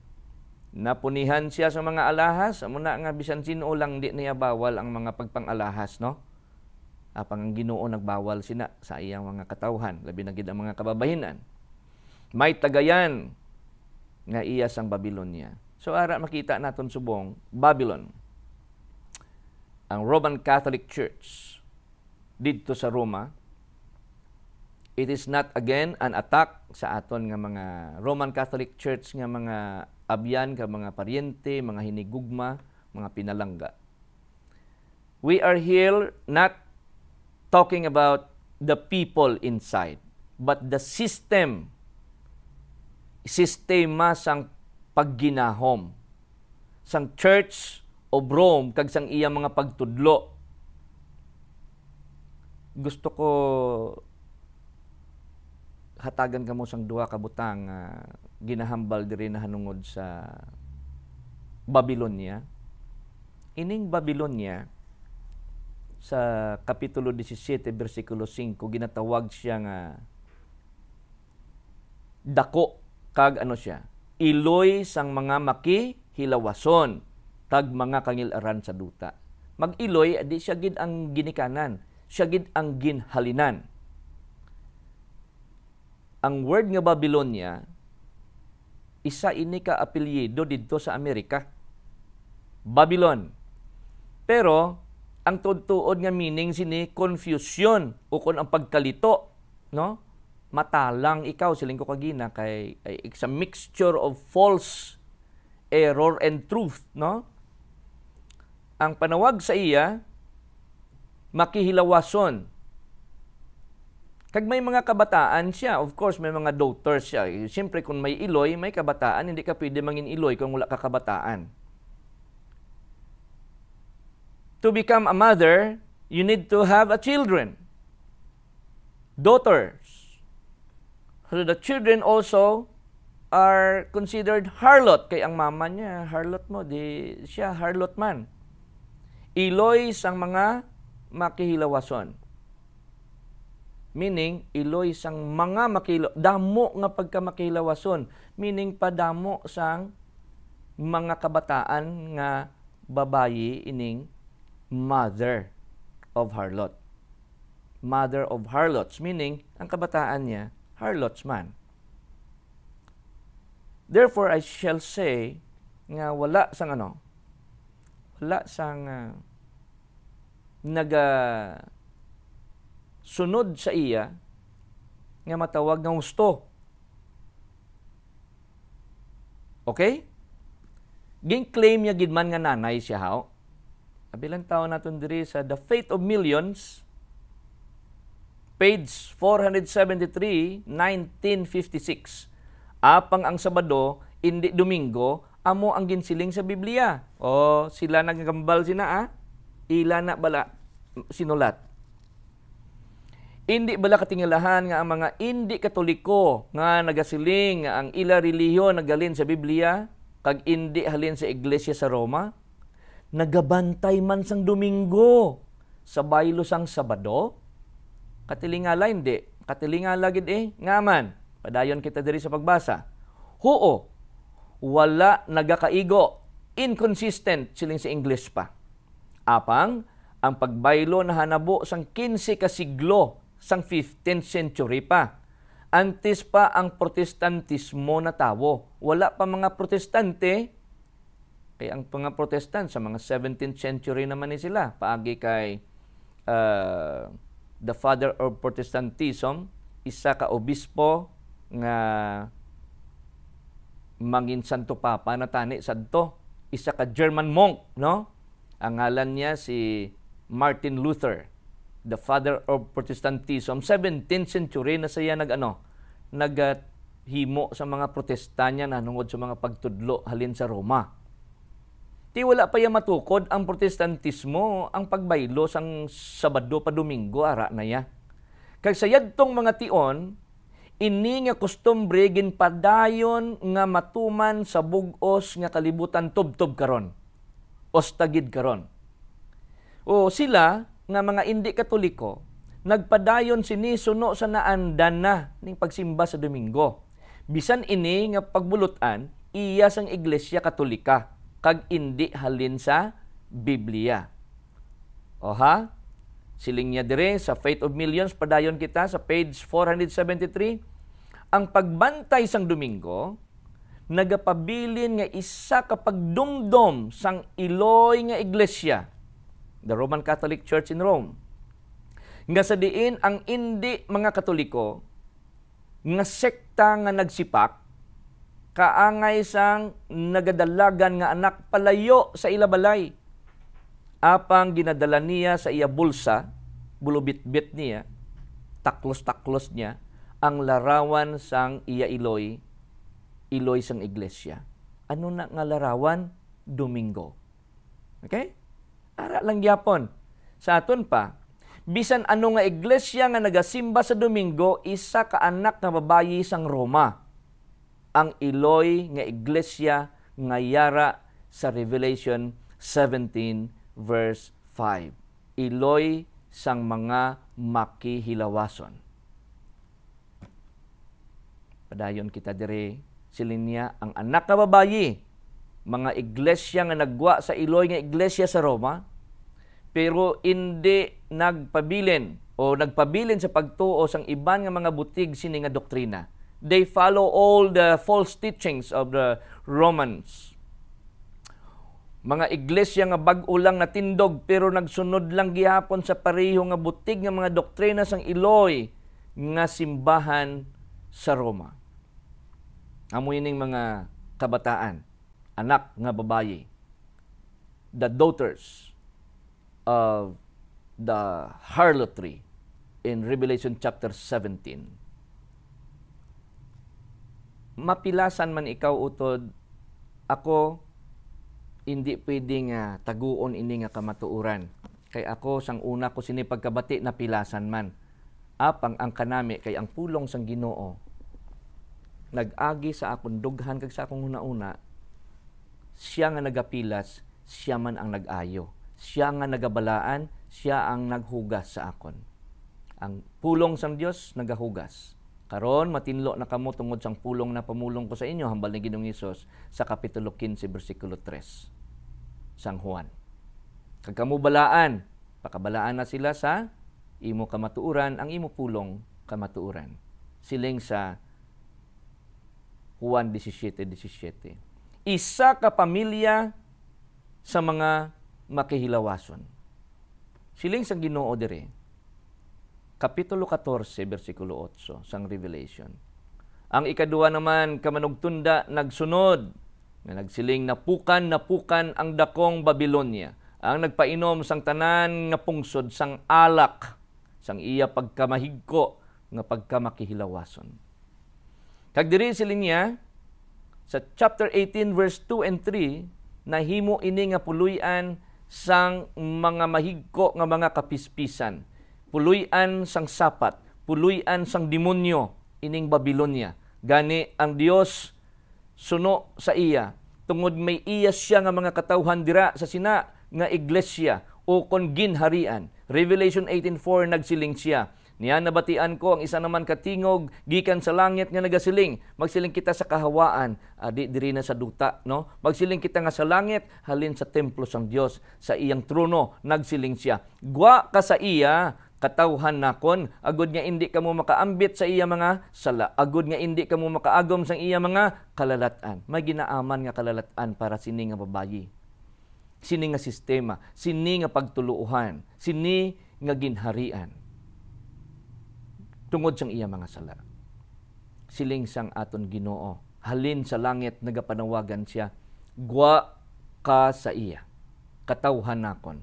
Napunihan siya sa mga alahas, amo na nga bisan sino lang di niya bawal ang mga pagpangalahas, no? Apang ang Ginoo nagbawal sina sa iyang mga katawhan, labi na gid ang mga kababayenan. May tagayan nga iya sang Babylonia. So ara makita naton subong Babylon ang Roman Catholic Church dito sa Roma, it is not again an attack sa aton nga mga Roman Catholic Church nga mga abyan ka mga paryente, mga hinigugma, mga pinalangga. We are here not talking about the people inside, but the system, sistema sang pagginahom, sang church obrom kag sang iya mga pagtudlo. Gusto ko hatagan kamo sang duha ka butang uh, ginahambal diri na hanungod sa Babylonia. Ining Babylonia sa kapitulo 17 bersikulo 5 ginatawag siya nga dako kag ano siya iloy sang mga maki hilawason tag mga kangilaran sa duta. Mag-iloy, di siya gid ang ginikanan, siya gid ang ginhalinan. Ang word nga Babylonia, isa ini ka apelyido didto sa Amerika. Babylon. Pero ang tuod nga meaning sini confusion ukon ang pagkalito, no? Matalang ikaw siling ko kagina kay it's a mixture of false error and truth, no? ang panawag sa iya makihilawason. Kag may mga kabataan siya, of course may mga daughters siya. Siyempre kung may iloy, may kabataan, hindi ka pwede mangin iloy kung wala ka kabataan. To become a mother, you need to have a children. Daughters. So the children also are considered harlot kay ang mama niya, harlot mo, di siya harlot man. Iloy sang mga makihilawason. Meaning, iloy sang mga makilo, damo nga pagka makihilawason. Meaning, padamo sang mga kabataan nga babayi ining mother of harlot. Mother of harlots, meaning ang kabataan niya, harlots man. Therefore, I shall say nga wala sang ano, akla sang uh, ah, naga ah, sunod sa iya nga matawag nga husto. Okay? Ging claim niya gidman nga nanay siya hao. Abilang taon naton diri sa The Fate of Millions page 473 1956. Apang ang Sabado, indi Domingo amo ang ginsiling sa Biblia. O sila nagkambal sina ha? Ah. Ila na bala sinulat. Indi bala katingalahan nga ang mga indi katoliko nga nagasiling nga ang ila relihiyon nagalin sa Biblia kag indi halin sa iglesia sa Roma nagabantay man sang Domingo sa baylo sang Sabado katilingala indi katilingala gid eh ngaman padayon kita diri sa pagbasa Huo, wala nagakaigo. Inconsistent siling sa English pa. Apang, ang pagbaylo na hanabo sang 15 ka sang 15th century pa. Antes pa ang protestantismo na tawo. Wala pa mga protestante. Kaya ang mga protestant sa mga 17th century naman ni sila. Paagi kay uh, the father of Protestantism, isa ka obispo nga mangin santo papa na tani santo isa ka German monk no ang ngalan niya si Martin Luther the father of Protestantism 17th century na siya nagano nag ano, himo sa mga protestanya na nungod sa mga pagtudlo halin sa Roma. Ti wala pa yung matukod ang protestantismo, ang pagbaylo sang Sabado pa Domingo, ara na ya. Kag sayad tong mga tion, Ini nga kustumbre ginpadayon nga matuman sa bugos nga kalibutan tubtob karon. Ostagid karon. O sila nga mga indi katoliko nagpadayon sini suno sa naandan na ning pagsimba sa Domingo. Bisan ini nga pagbulutan iya sang iglesia katolika kag indi halin sa Biblia. Oha? Siling niya dire sa Faith of Millions, padayon kita sa page 473. Ang pagbantay sang Domingo, nagapabilin nga isa kapagdumdom sang iloy nga iglesia, the Roman Catholic Church in Rome. Nga sa diin ang indi mga Katoliko, nga sekta nga nagsipak, kaangay sang nagadalagan nga anak palayo sa ilabalay. Apang ginadala niya sa iya bulsa bulubit-bit niya, taklos-taklos niya, ang larawan sang iya iloy, iloy sang iglesia. Ano na nga larawan? Domingo. Okay? Ara lang yapon. Sa aton pa, bisan ano nga iglesia nga nagasimba sa Domingo, isa ka anak nga babayi sang Roma. Ang iloy nga iglesia nga yara sa Revelation 17 verse 5. Iloy sang mga makihilawason. Padayon kita dire silinya ang anak ka babayi mga iglesia nga nagwa sa iloy nga iglesia sa Roma pero hindi nagpabilin o nagpabilin sa pagtuo sang iban nga mga butig sini nga doktrina. They follow all the false teachings of the Romans mga iglesia nga bag-o lang natindog pero nagsunod lang gihapon sa pareho nga butig nga mga doktrina sang Iloy nga simbahan sa Roma. Amo ining mga kabataan, anak nga babaye, the daughters of the harlotry in Revelation chapter 17. Mapilasan man ikaw utod, ako hindi pwedeng uh, taguon ini nga kamatuoran. Kay ako sang una ko sini pagkabati na pilasan man. Apang ang kanami kay ang pulong sang Ginoo. Nagagi sa akong dughan kag sa akong una-una. Siya nga nagapilas, siya man ang nag-ayo. Siya nga nagabalaan, siya ang naghugas sa akon. Ang pulong sang Dios nagahugas. Karon matinlo na kamo tungod sang pulong na pamulong ko sa inyo hambal ni Ginoong Hesus sa kapitulo 15 bersikulo 3. San Juan. Kagamubalaan, pakabalaan na sila sa imo kamatuuran, ang imo pulong kamatuuran. Siling sa Juan 17.17. Isa ka pamilya sa mga makihilawason. Siling sa Ginoo dire. Kapitulo 14 bersikulo 8 sang Revelation. Ang ikadua naman kamanugtunda nagsunod nga nagsiling napukan napukan ang dakong Babilonya ang nagpainom sang tanan nga pungsod sang alak sang iya pagkamahigko nga pagkamakihilawason kag diri sila niya sa chapter 18 verse 2 and 3 nahimo ini nga puluyan sang mga mahigko nga mga kapispisan puluyan sang sapat puluyan sang demonyo ining Babilonya gani ang Dios suno sa iya tungod may iya siya nga mga katawhan dira sa sina nga iglesia o kon ginharian Revelation 18:4 nagsiling siya niya nabatian ko ang isa naman katingog gikan sa langit nga nagasiling magsiling kita sa kahawaan adi diri na sa duta no magsiling kita nga sa langit halin sa templo sang Dios sa iyang trono nagsiling siya gwa ka sa iya katawhan nakon agud nga indi kamo makaambit sa iya mga sala agud nga indi kamo makaagom sa iya mga kalalatan may ginaaman nga kalalatan para sini nga babayi sini nga sistema sini nga pagtuluuhan sini nga ginharian tungod sa iya mga sala siling sang aton Ginoo halin sa langit nagapanawagan siya gwa ka sa iya katawhan nakon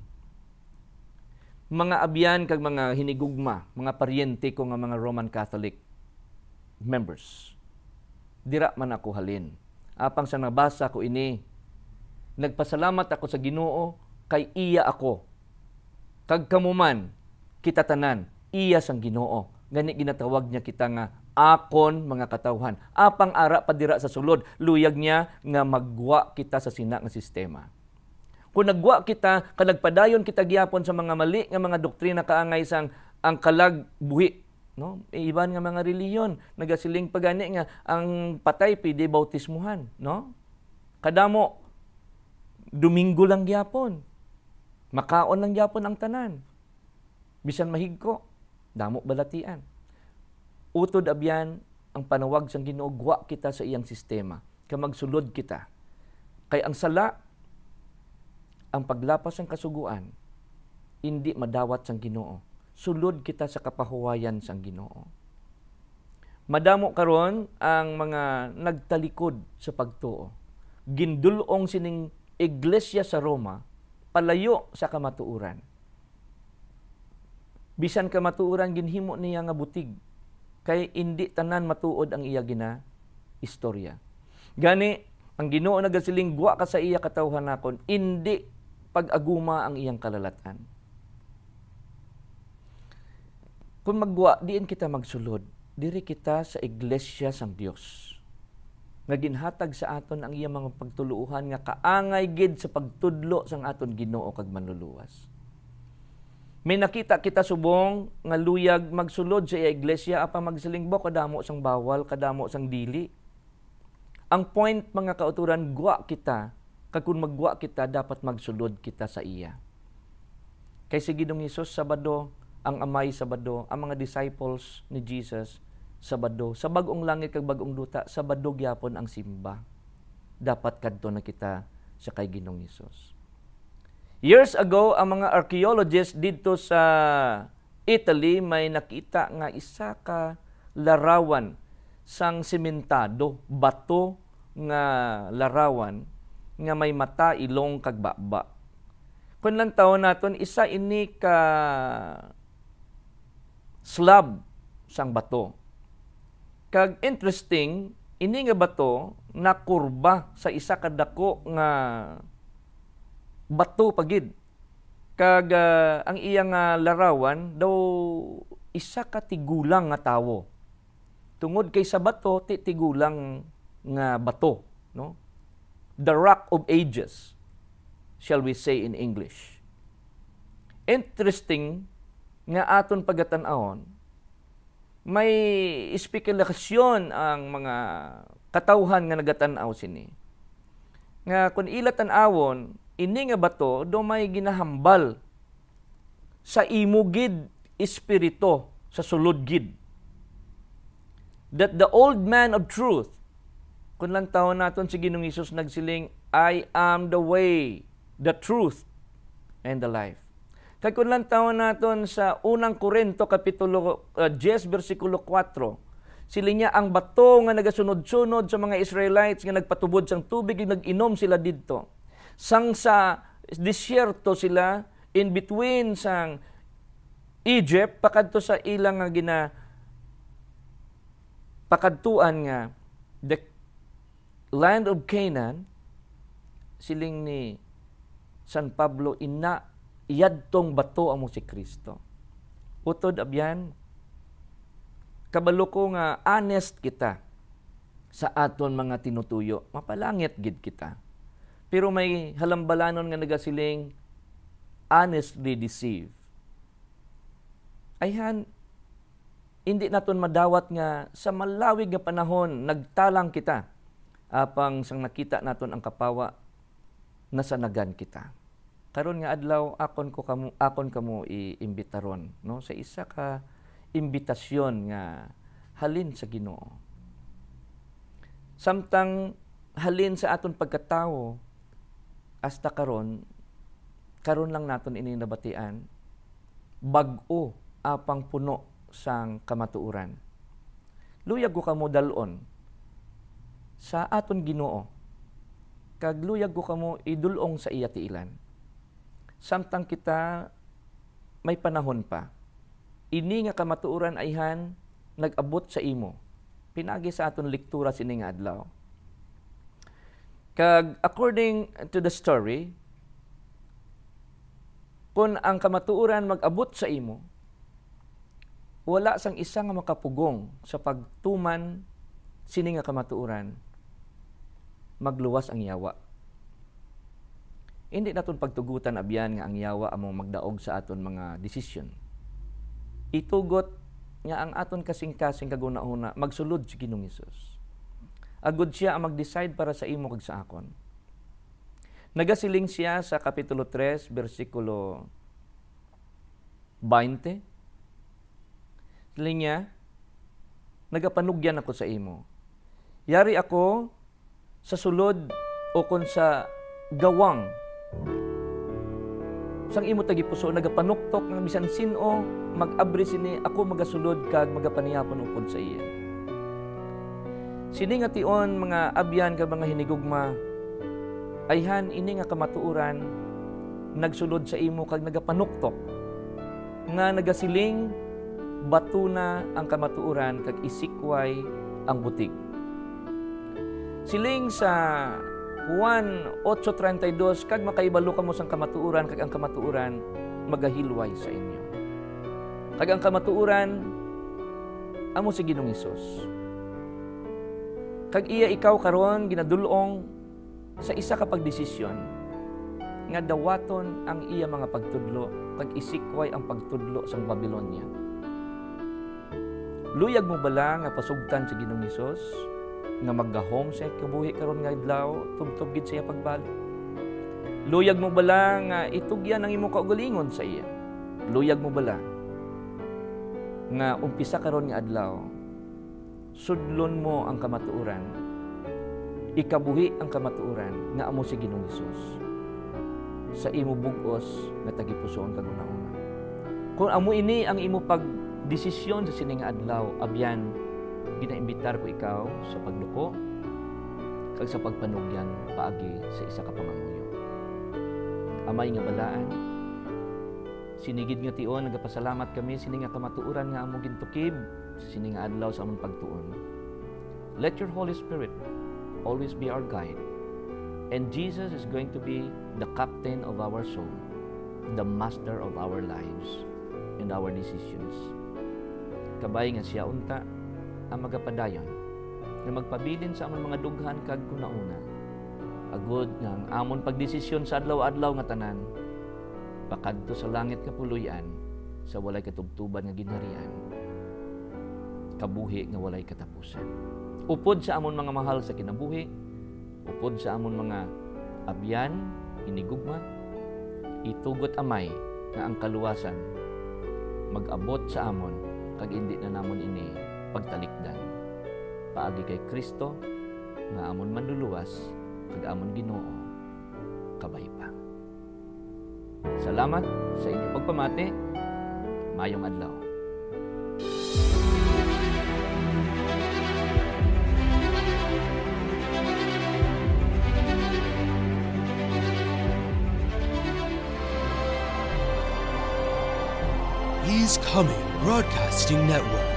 mga abyan kag mga hinigugma, mga paryente ko nga mga Roman Catholic members. Dira man ako halin. Apang sa nabasa ko ini, nagpasalamat ako sa Ginoo kay iya ako. Kag kamuman kita tanan, iya sang Ginoo. Gani ginatawag niya kita nga akon mga katawhan. Apang ara padira sa sulod, luyag niya nga magwa kita sa sina nga sistema. Kung nagwa kita, kanagpadayon kita gihapon sa mga mali nga mga doktrina kaangay sang ang kalag buhi no e, iban nga mga reliyon nagasiling pagani nga ang patay pidi bautismuhan no kadamo Domingo lang gyapon makaon lang gyapon ang tanan bisan mahigko damo balatian utod abyan ang panawag sang Ginoo kita sa iyang sistema kay magsulod kita kay ang sala ang paglapas ng kasuguan, hindi madawat sang Ginoo. Sulod kita sa kapahuwayan sang Ginoo. Madamo karon ang mga nagtalikod sa pagtuo. Gindulong sining iglesia sa Roma palayo sa kamatuuran. Bisan kamatuuran ginhimo niya nga butig kay indi tanan matuod ang iya gina istorya. Gani ang Ginoo nagasiling guwa ka sa iya katawhan nakon indi pag-aguma ang iyang kalalatan. Kung magwa, diin kita magsulod, diri kita sa iglesia sang Dios nga ginhatag sa aton ang iyang mga pagtuluuhan nga kaangay gid sa pagtudlo sang aton Ginoo kag manluluwas. May nakita kita subong nga luyag magsulod sa iglesia apa magsilingbo kadamo sang bawal kadamo sang dili. Ang point mga kauturan gwa kita Kakun magwa kita, dapat magsulod kita sa iya. Kay sige dong Hesus Sabado, ang amay Sabado, ang mga disciples ni Jesus, Sabado, sa bagong langit kag bagong duta, Sabado gyapon ang simba. Dapat kadto na kita sa kay Ginoong Hesus Years ago, ang mga archaeologists dito sa Italy may nakita nga isa ka larawan sang sementado bato nga larawan nga may mata ilong kag baba. Kun lang taon naton isa ini ka slab sang bato. Kag interesting ini nga bato na kurba sa isa ka dako nga bato pagid. Kag uh, ang iyang uh, larawan daw isa ka tigulang nga tawo. Tungod kay sa bato ti tigulang nga bato, no? the rock of ages, shall we say in English. Interesting nga aton pagatanahon, may spekulasyon ang mga katauhan nga nagatanaw sini. Nga kun ila tan-awon, ini nga bato do may ginahambal sa imugid espirito sa sulod gid. That the old man of truth kung lang taon naton si Ginoong Isus nagsiling, I am the way, the truth, and the life. Kag kung lang taon naton sa unang Korinto, Kapitulo uh, 10, versikulo 4, sila niya ang bato nga nagasunod-sunod sa mga Israelites nga nagpatubod sang tubig, nag-inom sila didto. Sang sa disyerto sila, in between sang Egypt, pakadto sa ilang nga gina pakadtuan nga the land of Canaan, siling ni San Pablo ina iyadtong bato amo si Kristo. Utod abyan kabalo ko nga honest kita sa aton mga tinutuyo. Mapalangit gid kita. Pero may halambalanon nga nagasiling honestly deceive. Ayhan, hindi naton madawat nga sa malawig nga panahon nagtalang kita apang sang nakita naton ang kapawa nasanagan kita karon nga adlaw akon ko kamu akon kamo iimbitaron no sa isa ka imbitasyon nga halin sa Ginoo samtang halin sa aton pagkatao hasta karon karon lang naton ini nabatian bag-o apang puno sang kamatuoran luya ko kamo dalon sa aton Ginoo kag luyag ko kamo idulong sa iya ilan samtang kita may panahon pa ini nga kamatuoran nag-abot sa imo pinagi sa aton lektura sini nga adlaw kag according to the story kun ang kamatuoran abot sa imo wala sang isa nga makapugong sa pagtuman sini nga kamatuoran magluwas ang yawa. Hindi naton pagtugutan abyan nga ang yawa among magdaog sa aton mga desisyon. Itugot nga ang aton kasing-kasing kaguna-una magsulod si Ginoong Hesus. Agod siya ang mag-decide para sa imo kag sa akon. Nagasiling siya sa Kapitulo 3, versikulo 20. Siling niya, Nagapanugyan ako sa imo. Yari ako sa sulod o kon sa gawang sang imo tagi puso nagapanuktok nga bisan sino mag abre sini ako magasulod kag magapaniyapon upod sa iya sini nga tion mga abyan kag mga hinigugma ayhan ini nga kamatuoran nagsulod sa imo kag nagapanuktok nga nagasiling batuna ang kamatuoran kag isikway ang butig Siling sa Juan 8.32, kag makaibalo ka mo sa kamatuuran, kag ang kamatuuran magahilway sa inyo. Kag ang kamatuuran, amo si Ginong Isos. Kag iya ikaw karon ginadulong sa isa ka pagdesisyon nga dawaton ang iya mga pagtudlo kag isikway ang pagtudlo sa Babylonia. Luyag mo bala nga pasugtan sa Ginoong Hesus? nga maggahom sa kabuhi karon nga adlaw tubtob gid siya pagbalik luyag mo bala nga itugyan ang imo kaugalingon sa iya luyag mo bala nga umpisa karon nga adlaw sudlon mo ang kamatuoran ikabuhi ang kamatuoran nga amo si Ginoong Hesus sa imo bugos nga tagipusoon kag una-una kung amo ini ang imo pagdesisyon sa sining adlaw abyan ginaimbitar ko ikaw sa pagduko kag sa pagpanugyan paagi sa isa ka panganguyo. Amay nga balaan, sinigid nga tion nagapasalamat kami sininga nga kamatuoran nga among gintukib sininga adlaw sa among pagtuon. Let your Holy Spirit always be our guide. And Jesus is going to be the captain of our soul, the master of our lives and our decisions. Kabay nga siya unta, ang magapadayon, na magpabilin sa among mga dughan kag kunauna. Agod nga ang amon pagdesisyon sa adlaw-adlaw nga tanan, pakadto sa langit kapuloyan, sa walay katubtuban nga ginharian, kabuhi nga walay katapusan. Upod sa amon mga mahal sa kinabuhi, upod sa amon mga abyan, inigugma, itugot amay na ang kaluwasan, mag-abot sa amon, kag indi na namon ini pagtalikdan. Paagi kay Kristo, nga amon manluluwas, kag amon Ginoo, kabay pa. Salamat sa inyong pagpamati. Mayong adlaw. He's Coming Broadcasting Network.